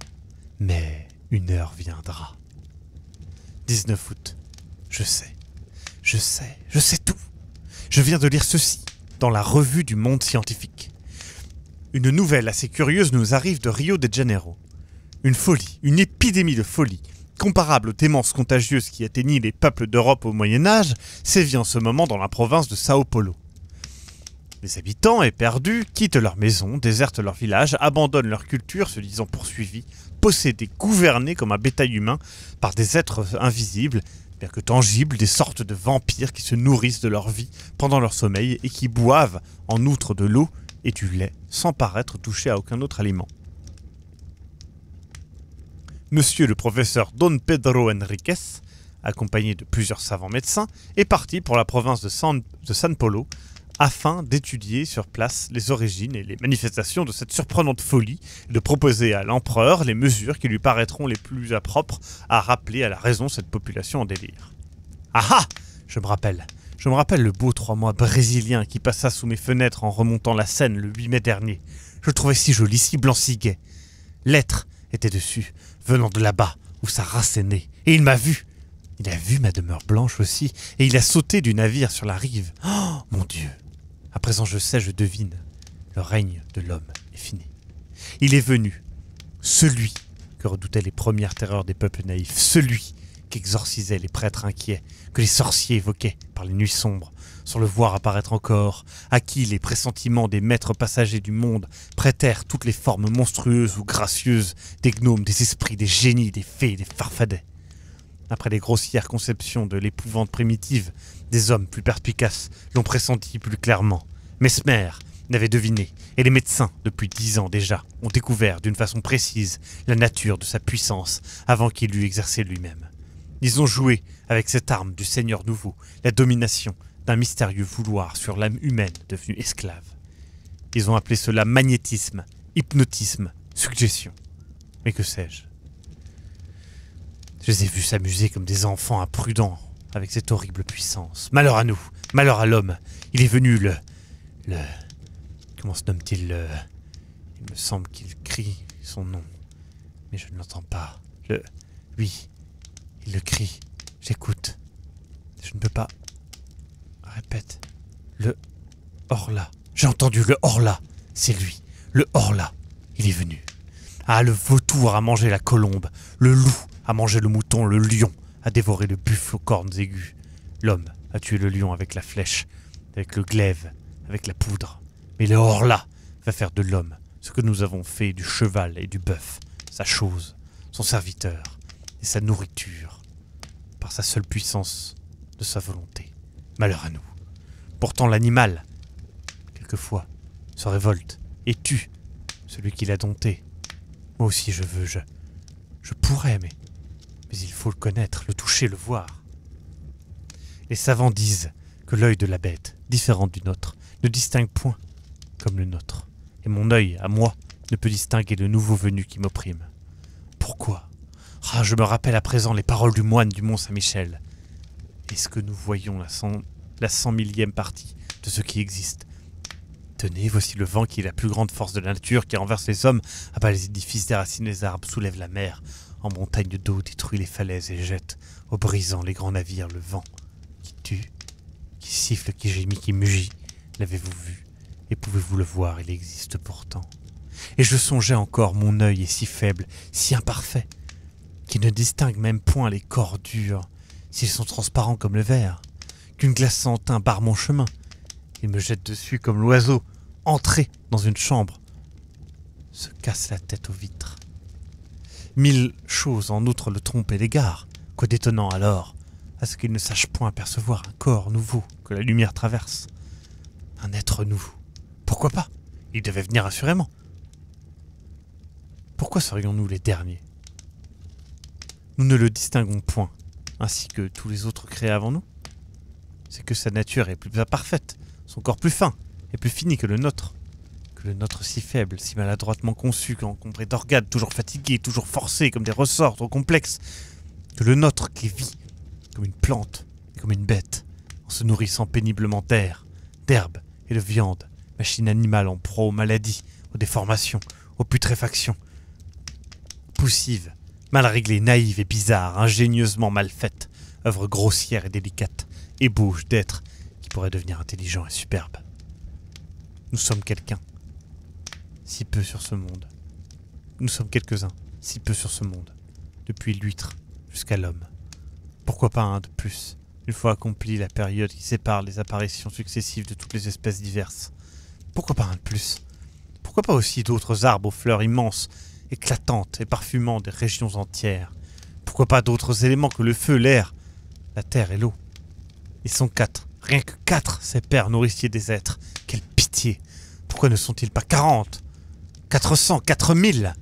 Mais une heure viendra. 19 août. Je sais. Je sais. Je sais tout. Je viens de lire ceci dans la revue du monde scientifique. Une nouvelle assez curieuse nous arrive de Rio de Janeiro. Une folie, une épidémie de folie, comparable aux démences contagieuses qui atteignit les peuples d'Europe au Moyen Âge, sévit en ce moment dans la province de Sao Paulo. Les habitants, éperdus, quittent leurs maisons, désertent leurs villages, abandonnent leur culture, se disant poursuivis, possédés, gouvernés comme un bétail humain par des êtres invisibles, bien que tangibles, des sortes de vampires qui se nourrissent de leur vie pendant leur sommeil et qui boivent en outre de l'eau et du lait sans paraître touchés à aucun autre aliment. Monsieur le professeur Don Pedro Enriquez, accompagné de plusieurs savants médecins, est parti pour la province de de San Polo afin d'étudier sur place les origines et les manifestations de cette surprenante folie et de proposer à l'empereur les mesures qui lui paraîtront les plus appropres à rappeler à la raison cette population en délire. Ah ah Je me rappelle. Je me rappelle le beau trois mois brésilien qui passa sous mes fenêtres en remontant la Seine le 8 mai dernier. Je le trouvais si joli, si blanc, si gai. L'être était dessus, venant de là-bas, où sa race est née. Et il m'a vu Il a vu ma demeure blanche aussi, et il a sauté du navire sur la rive. Oh mon Dieu à présent, je sais, je devine. Le règne de l'homme est fini. Il est venu. Celui que redoutaient les premières terreurs des peuples naïfs. Celui qu'exorcisaient les prêtres inquiets, que les sorciers évoquaient par les nuits sombres, sans le voir apparaître encore, à qui les pressentiments des maîtres passagers du monde prêtèrent toutes les formes monstrueuses ou gracieuses des gnomes, des esprits, des génies, des fées, des farfadets. Après les grossières conceptions de l'épouvante primitive, des hommes plus perspicaces l'ont pressenti plus clairement. Mesmer n'avait deviné, et les médecins, depuis dix ans déjà, ont découvert d'une façon précise la nature de sa puissance avant qu'il l'eût exercée lui-même. Ils ont joué avec cette arme du Seigneur nouveau, la domination d'un mystérieux vouloir sur l'âme humaine devenue esclave. Ils ont appelé cela magnétisme, hypnotisme, suggestion. Mais que sais-je je les ai vus s'amuser comme des enfants imprudents avec cette horrible puissance. Malheur à nous, malheur à l'homme. Il est venu le. le. Comment se nomme-t-il le... Il me semble qu'il crie son nom. Mais je ne l'entends pas. Le. Oui, il le crie. J'écoute. Je ne peux pas. Répète. Le. Orla. J'ai entendu le Orla. C'est lui. Le Orla. Il est venu. Ah, le vautour a mangé la colombe. Le loup a manger le mouton, le lion, a dévoré le buffle aux cornes aiguës. L'homme a tué le lion avec la flèche, avec le glaive, avec la poudre. Mais le horla va faire de l'homme ce que nous avons fait du cheval et du bœuf, sa chose, son serviteur et sa nourriture, par sa seule puissance de sa volonté. Malheur à nous. Pourtant l'animal, quelquefois, se révolte et tue celui qui l'a dompté. Moi aussi je veux, je... Je pourrais, mais mais il faut le connaître, le toucher, le voir. Les savants disent que l'œil de la bête, différent du nôtre, ne distingue point comme le nôtre, et mon œil, à moi, ne peut distinguer le nouveau venu qui m'opprime. Pourquoi Ah, je me rappelle à présent les paroles du moine du Mont Saint-Michel. Est-ce que nous voyons la cent, la cent millième partie de ce qui existe Tenez, voici le vent qui est la plus grande force de la nature, qui renverse les hommes, abat ah les édifices, déracine les arbres, soulève la mer, en montagne d'eau détruit les falaises et jette, au brisant les grands navires, le vent qui tue, qui siffle, qui gémit, qui mugit. L'avez-vous vu Et pouvez-vous le voir Il existe pourtant. Et je songeais encore, mon œil est si faible, si imparfait, qui ne distingue même point les corps durs, s'ils sont transparents comme le verre, qu'une glace sans teint barre mon chemin. Il me jette dessus comme l'oiseau, entré dans une chambre, se casse la tête aux vitres mille choses en outre le trompent et l'égarent, Quoi détonnant alors, à ce qu'il ne sache point apercevoir un corps nouveau que la lumière traverse. Un être nouveau. Pourquoi pas Il devait venir assurément. Pourquoi serions-nous les derniers Nous ne le distinguons point, ainsi que tous les autres créés avant nous. C'est que sa nature est plus imparfaite, son corps plus fin et plus fini que le nôtre que le nôtre si faible, si maladroitement conçu, qu'encombré d'organes, toujours fatigué, toujours forcé, comme des ressorts trop complexes, que le nôtre qui vit comme une plante et comme une bête, en se nourrissant péniblement d'air, d'herbe et de viande, machine animale en proie aux maladies, aux déformations, aux putréfactions. Poussive, mal réglée, naïve et bizarre, ingénieusement mal faite, œuvre grossière et délicate, ébauche d'être qui pourrait devenir intelligent et superbe. Nous sommes quelqu'un, si peu sur ce monde. Nous sommes quelques-uns, si peu sur ce monde, depuis l'huître jusqu'à l'homme. Pourquoi pas un de plus, une fois accomplie la période qui sépare les apparitions successives de toutes les espèces diverses Pourquoi pas un de plus Pourquoi pas aussi d'autres arbres aux fleurs immenses, éclatantes et parfumant des régions entières Pourquoi pas d'autres éléments que le feu, l'air, la terre et l'eau Ils sont quatre, rien que quatre, ces pères nourriciers des êtres. Quelle pitié Pourquoi ne sont-ils pas quarante 400, 4000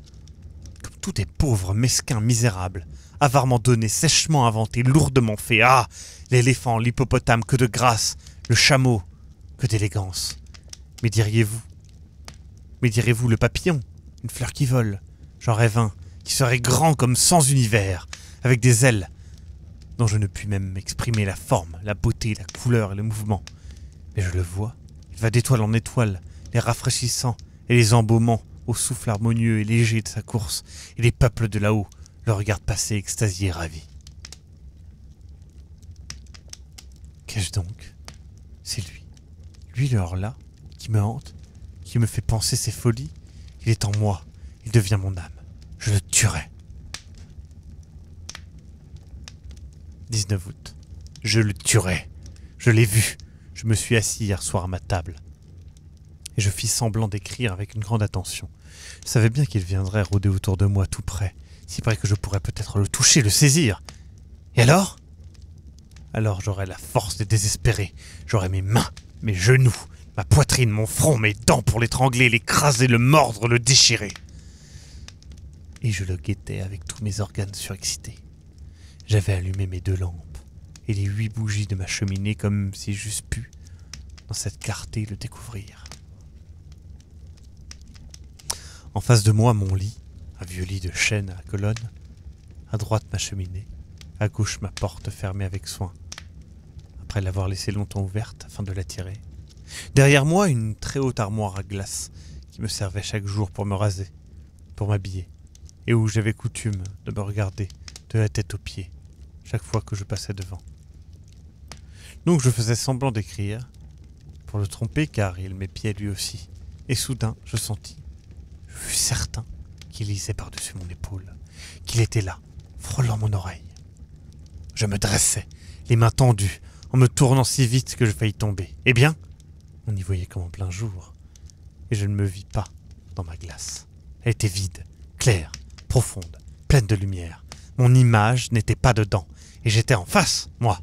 Comme tout est pauvre, mesquin, misérable, avarement donné, sèchement inventé, lourdement fait. Ah L'éléphant, l'hippopotame, que de grâce Le chameau, que d'élégance Mais diriez-vous Mais direz-vous le papillon Une fleur qui vole J'en rêve un, qui serait grand comme sans univers, avec des ailes dont je ne puis même exprimer la forme, la beauté, la couleur et le mouvement. Mais je le vois, il va d'étoile en étoile, les rafraîchissant et les embaumant, au souffle harmonieux et léger de sa course, et les peuples de là-haut le regardent passer extasiés et ravis. Qu'ai-je donc C'est lui, lui le hors-là, qui me hante, qui me fait penser ses folies. Il est en moi, il devient mon âme. Je le tuerai. 19 août. Je le tuerai. Je l'ai vu. Je me suis assis hier soir à ma table et je fis semblant d'écrire avec une grande attention. Je savais bien qu'il viendrait rôder autour de moi tout près, si près que je pourrais peut-être le toucher, le saisir. Et alors Alors j'aurais la force de désespérer. j'aurais mes mains, mes genoux, ma poitrine, mon front, mes dents pour l'étrangler, l'écraser, le mordre, le déchirer. Et je le guettais avec tous mes organes surexcités. J'avais allumé mes deux lampes et les huit bougies de ma cheminée comme si j'eusse pu, dans cette clarté, le découvrir. En face de moi, mon lit, un vieux lit de chêne à colonne. À droite, ma cheminée. À gauche, ma porte fermée avec soin, après l'avoir laissée longtemps ouverte afin de l'attirer. Derrière moi, une très haute armoire à glace qui me servait chaque jour pour me raser, pour m'habiller, et où j'avais coutume de me regarder de la tête aux pieds chaque fois que je passais devant. Donc je faisais semblant d'écrire, pour le tromper car il m'épiait lui aussi, et soudain je sentis fus certain qu'il lisait par-dessus mon épaule, qu'il était là, frôlant mon oreille. Je me dressais, les mains tendues, en me tournant si vite que je faillis tomber. Eh bien, on y voyait comme en plein jour, et je ne me vis pas dans ma glace. Elle était vide, claire, profonde, pleine de lumière. Mon image n'était pas dedans, et j'étais en face, moi.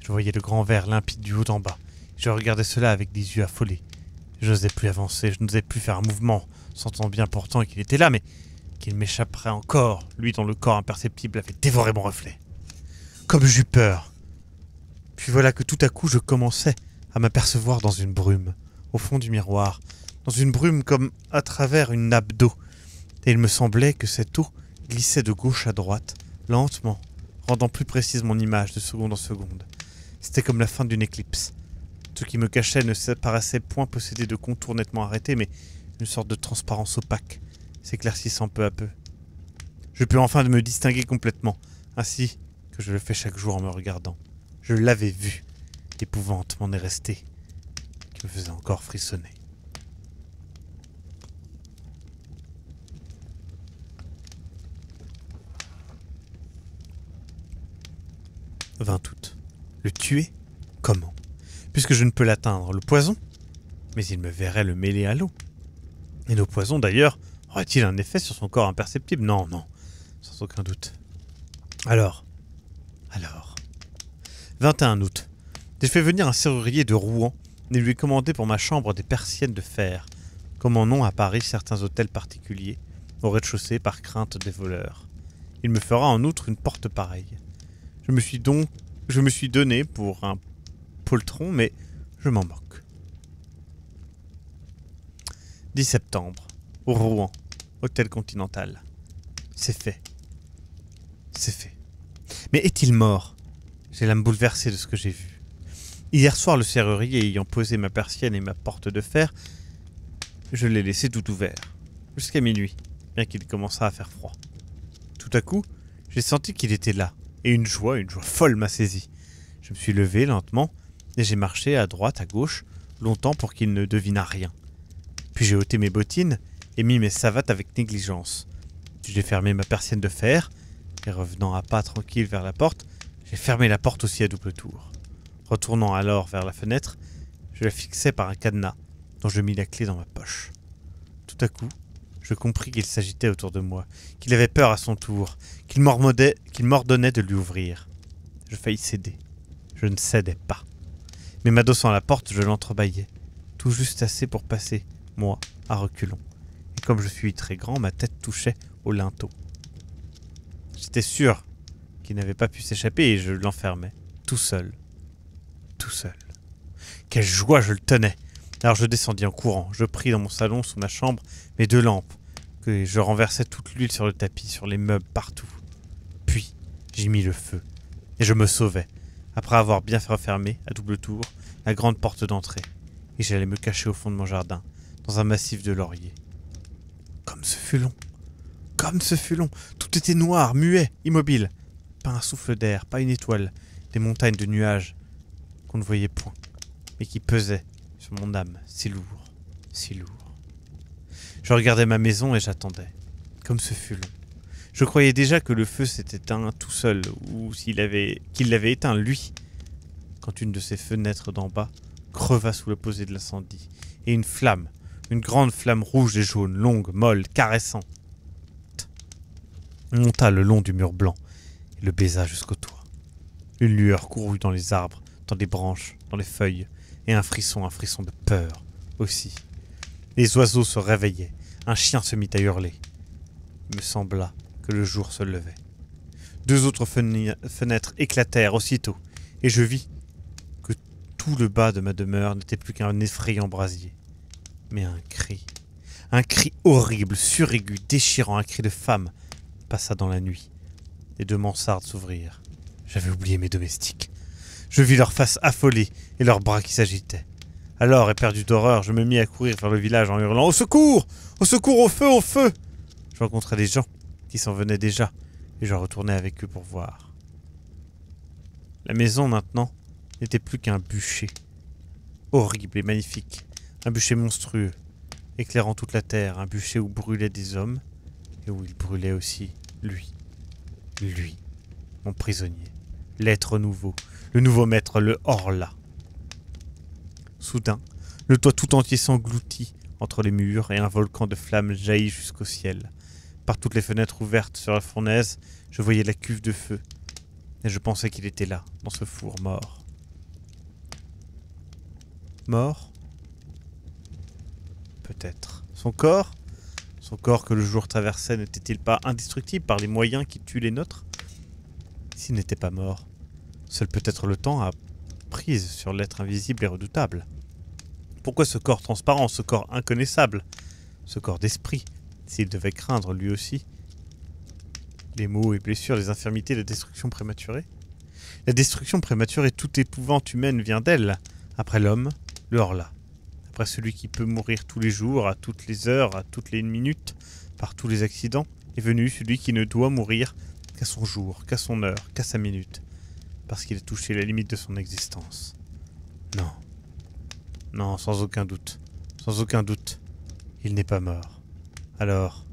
Je voyais le grand verre limpide du haut en bas. Je regardais cela avec des yeux affolés. Je n'osais plus avancer, je n'osais plus faire un mouvement sentant bien pourtant qu'il était là, mais qu'il m'échapperait encore, lui dont le corps imperceptible avait dévoré mon reflet. Comme j'eus peur. Puis voilà que tout à coup je commençais à m'apercevoir dans une brume, au fond du miroir, dans une brume comme à travers une nappe d'eau, et il me semblait que cette eau glissait de gauche à droite, lentement, rendant plus précise mon image de seconde en seconde. C'était comme la fin d'une éclipse. Ce qui me cachait ne paraissait point posséder de contours nettement arrêtés, mais une sorte de transparence opaque, s'éclaircissant peu à peu. Je peux enfin me distinguer complètement, ainsi que je le fais chaque jour en me regardant. Je l'avais vu. L'épouvante m'en est restée, qui me faisait encore frissonner. « 20 août. Le tuer Comment Puisque je ne peux l'atteindre, le poison Mais il me verrait le mêler à l'eau. Et nos poisons, d'ailleurs, auraient-ils un effet sur son corps imperceptible Non, non, sans aucun doute. Alors, alors. 21 août. J'ai fait venir un serrurier de Rouen et lui ai commandé pour ma chambre des persiennes de fer, comme en ont à Paris certains hôtels particuliers, au rez-de-chaussée par crainte des voleurs. Il me fera en outre une porte pareille. Je me suis donc je me suis donné pour un poltron, mais je m'en moque. 10 septembre, au Rouen, Hôtel Continental. C'est fait. C'est fait. Mais est-il mort J'ai l'âme bouleversée de ce que j'ai vu. Hier soir, le serrurier ayant posé ma persienne et ma porte de fer, je l'ai laissé tout ouvert, jusqu'à minuit, bien qu'il commençât à faire froid. Tout à coup, j'ai senti qu'il était là, et une joie, une joie folle m'a saisi. Je me suis levé lentement, et j'ai marché à droite, à gauche, longtemps pour qu'il ne devinât rien. Puis j'ai ôté mes bottines et mis mes savates avec négligence. J'ai fermé ma persienne de fer, et revenant à pas tranquille vers la porte, j'ai fermé la porte aussi à double tour. Retournant alors vers la fenêtre, je la fixai par un cadenas, dont je mis la clé dans ma poche. Tout à coup, je compris qu'il s'agitait autour de moi, qu'il avait peur à son tour, qu'il m'ordonnait de lui ouvrir. Je faillis céder. Je ne cédais pas. Mais m'adossant à la porte, je l'entrebâillais, tout juste assez pour passer, moi, à reculons, et comme je suis très grand, ma tête touchait au linteau. J'étais sûr qu'il n'avait pas pu s'échapper et je l'enfermais, tout seul. Tout seul. Quelle joie je le tenais Alors je descendis en courant, je pris dans mon salon, sous ma chambre, mes deux lampes, que je renversais toute l'huile sur le tapis, sur les meubles, partout. Puis, j'y mis le feu, et je me sauvais, après avoir bien refermé, à double tour, la grande porte d'entrée, et j'allais me cacher au fond de mon jardin, dans un massif de lauriers. Comme ce fut long. Comme ce fut long. Tout était noir, muet, immobile. Pas un souffle d'air, pas une étoile. Des montagnes de nuages qu'on ne voyait point, mais qui pesaient sur mon âme, si lourd, si lourd. Je regardais ma maison et j'attendais. Comme ce fut long. Je croyais déjà que le feu s'était éteint tout seul, ou s'il avait, qu'il l'avait éteint lui, quand une de ses fenêtres d'en bas creva sous le posé de l'incendie, et une flamme une grande flamme rouge et jaune, longue, molle, caressante, monta le long du mur blanc et le baisa jusqu'au toit. Une lueur courut dans les arbres, dans les branches, dans les feuilles, et un frisson, un frisson de peur aussi. Les oiseaux se réveillaient, un chien se mit à hurler. Il me sembla que le jour se levait. Deux autres fenêtres éclatèrent aussitôt, et je vis que tout le bas de ma demeure n'était plus qu'un effrayant brasier mais un cri. Un cri horrible, suraigu, déchirant, un cri de femme passa dans la nuit. Les deux mansardes s'ouvrirent. J'avais oublié mes domestiques. Je vis leurs faces affolées et leurs bras qui s'agitaient. Alors, éperdu d'horreur, je me mis à courir vers le village en hurlant Au secours Au secours Au feu Au feu Je rencontrai des gens qui s'en venaient déjà et je retournai avec eux pour voir. La maison maintenant n'était plus qu'un bûcher, horrible et magnifique, un bûcher monstrueux, éclairant toute la terre, un bûcher où brûlaient des hommes, et où il brûlait aussi lui. Lui, mon prisonnier, l'être nouveau, le nouveau maître, le là. Soudain, le toit tout entier s'engloutit entre les murs et un volcan de flammes jaillit jusqu'au ciel. Par toutes les fenêtres ouvertes sur la fournaise, je voyais la cuve de feu, et je pensais qu'il était là, dans ce four mort. Mort peut-être. Son corps Son corps que le jour traversait n'était-il pas indestructible par les moyens qui tuent les nôtres S'il n'était pas mort, seul peut-être le temps a prise sur l'être invisible et redoutable. Pourquoi ce corps transparent, ce corps inconnaissable, ce corps d'esprit, s'il devait craindre lui aussi Les maux et blessures, les infirmités, la destruction prématurée La destruction prématurée, toute épouvante humaine vient d'elle. Après l'homme, le hors-là après celui qui peut mourir tous les jours, à toutes les heures, à toutes les minutes, par tous les accidents, est venu celui qui ne doit mourir qu'à son jour, qu'à son heure, qu'à sa minute, parce qu'il a touché la limite de son existence. Non. Non, sans aucun doute. Sans aucun doute. Il n'est pas mort. Alors...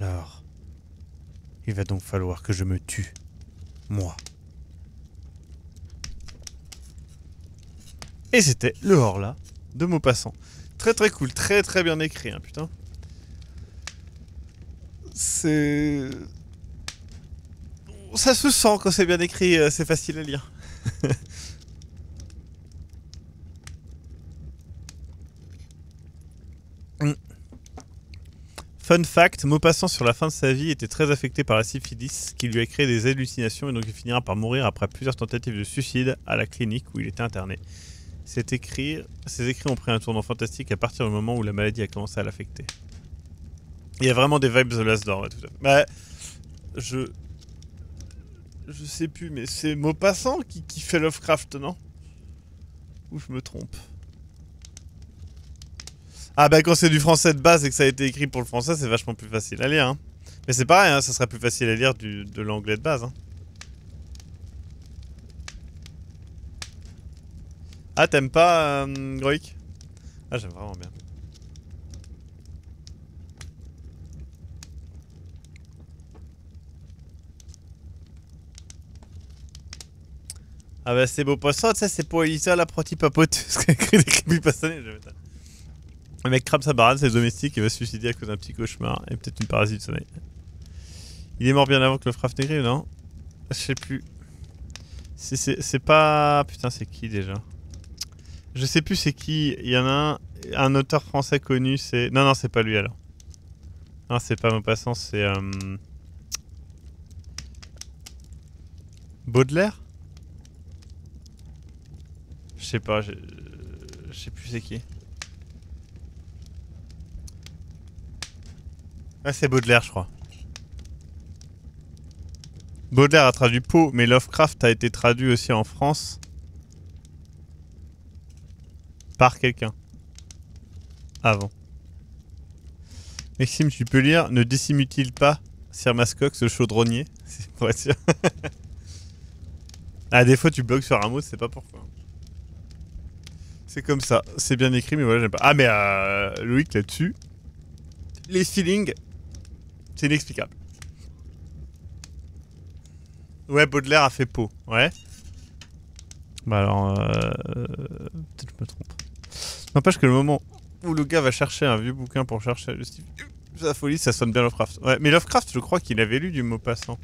Alors... Il va donc falloir que je me tue. Moi. Et c'était le hors-là de Maupassant. Très très cool, très très bien écrit, hein, putain. C'est... Ça se sent quand c'est bien écrit, euh, c'est facile à lire. Mm. Fun fact, Maupassant sur la fin de sa vie était très affecté par la syphilis qui lui a créé des hallucinations et donc il finira par mourir après plusieurs tentatives de suicide à la clinique où il était interné ces écrits ont pris un tournant fantastique à partir du moment où la maladie a commencé à l'affecter. Il y a vraiment des vibes de Last Door tout ça. Bah, je. Je sais plus, mais c'est Maupassant qui, qui fait Lovecraft, non Ou je me trompe Ah, bah quand c'est du français de base et que ça a été écrit pour le français, c'est vachement plus facile à lire. Hein. Mais c'est pareil, hein, ça sera plus facile à lire de l'anglais de base. Hein. Ah, t'aimes pas euh, Groik Ah, j'aime vraiment bien. Ah bah c'est beau poisson, ça c'est pour Elisa la protipapote. papote, ce que écrit des je vais Le mec crabe sa barane, c'est domestique, il va se suicider à cause d'un petit cauchemar et peut-être une parasite de sommeil. Il est mort bien avant que le frappe négri, non Je sais plus. C'est pas... Putain, c'est qui déjà je sais plus c'est qui. Il y en a un, un auteur français connu, c'est... Non, non, c'est pas lui alors. Non, c'est pas passant, c'est... Euh, Baudelaire Je sais pas, je sais plus c'est qui. Ah, c'est Baudelaire, je crois. Baudelaire a traduit Poe, mais Lovecraft a été traduit aussi en France par quelqu'un. Avant. Maxime, tu peux lire Ne dissimule-t-il pas Sir Mascox, le chaudronnier Pour être sûr. Ah, tu bloques sur un mot, c'est pas pourquoi. C'est comme ça. C'est bien écrit, mais voilà, j'aime pas. Ah, mais euh, Loïc, là-dessus, les feelings, c'est inexplicable. Ouais, Baudelaire a fait peau. Ouais. Bah alors, euh, peut-être je me trompe. N'empêche que le moment où le gars va chercher un vieux bouquin pour chercher à justifier folie, ça sonne bien Lovecraft. Ouais, mais Lovecraft, je crois qu'il avait lu du mot passant.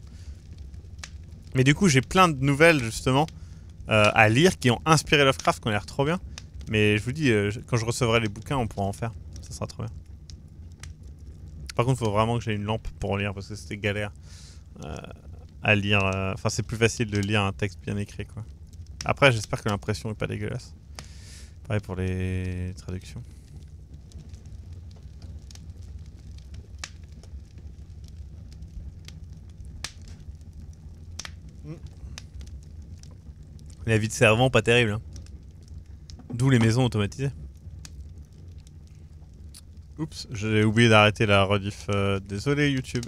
Mais du coup, j'ai plein de nouvelles justement euh, à lire qui ont inspiré Lovecraft, qui ont l'air trop bien. Mais je vous dis, euh, quand je recevrai les bouquins, on pourra en faire. Ça sera trop bien. Par contre, il faut vraiment que j'ai une lampe pour lire parce que c'était galère euh, à lire. Enfin, c'est plus facile de lire un texte bien écrit, quoi. Après, j'espère que l'impression est pas dégueulasse. Pareil pour les traductions. Hmm. La vie de servant, pas terrible. Hein. D'où les maisons automatisées. Oups, j'ai oublié d'arrêter la rediff. Euh, désolé YouTube.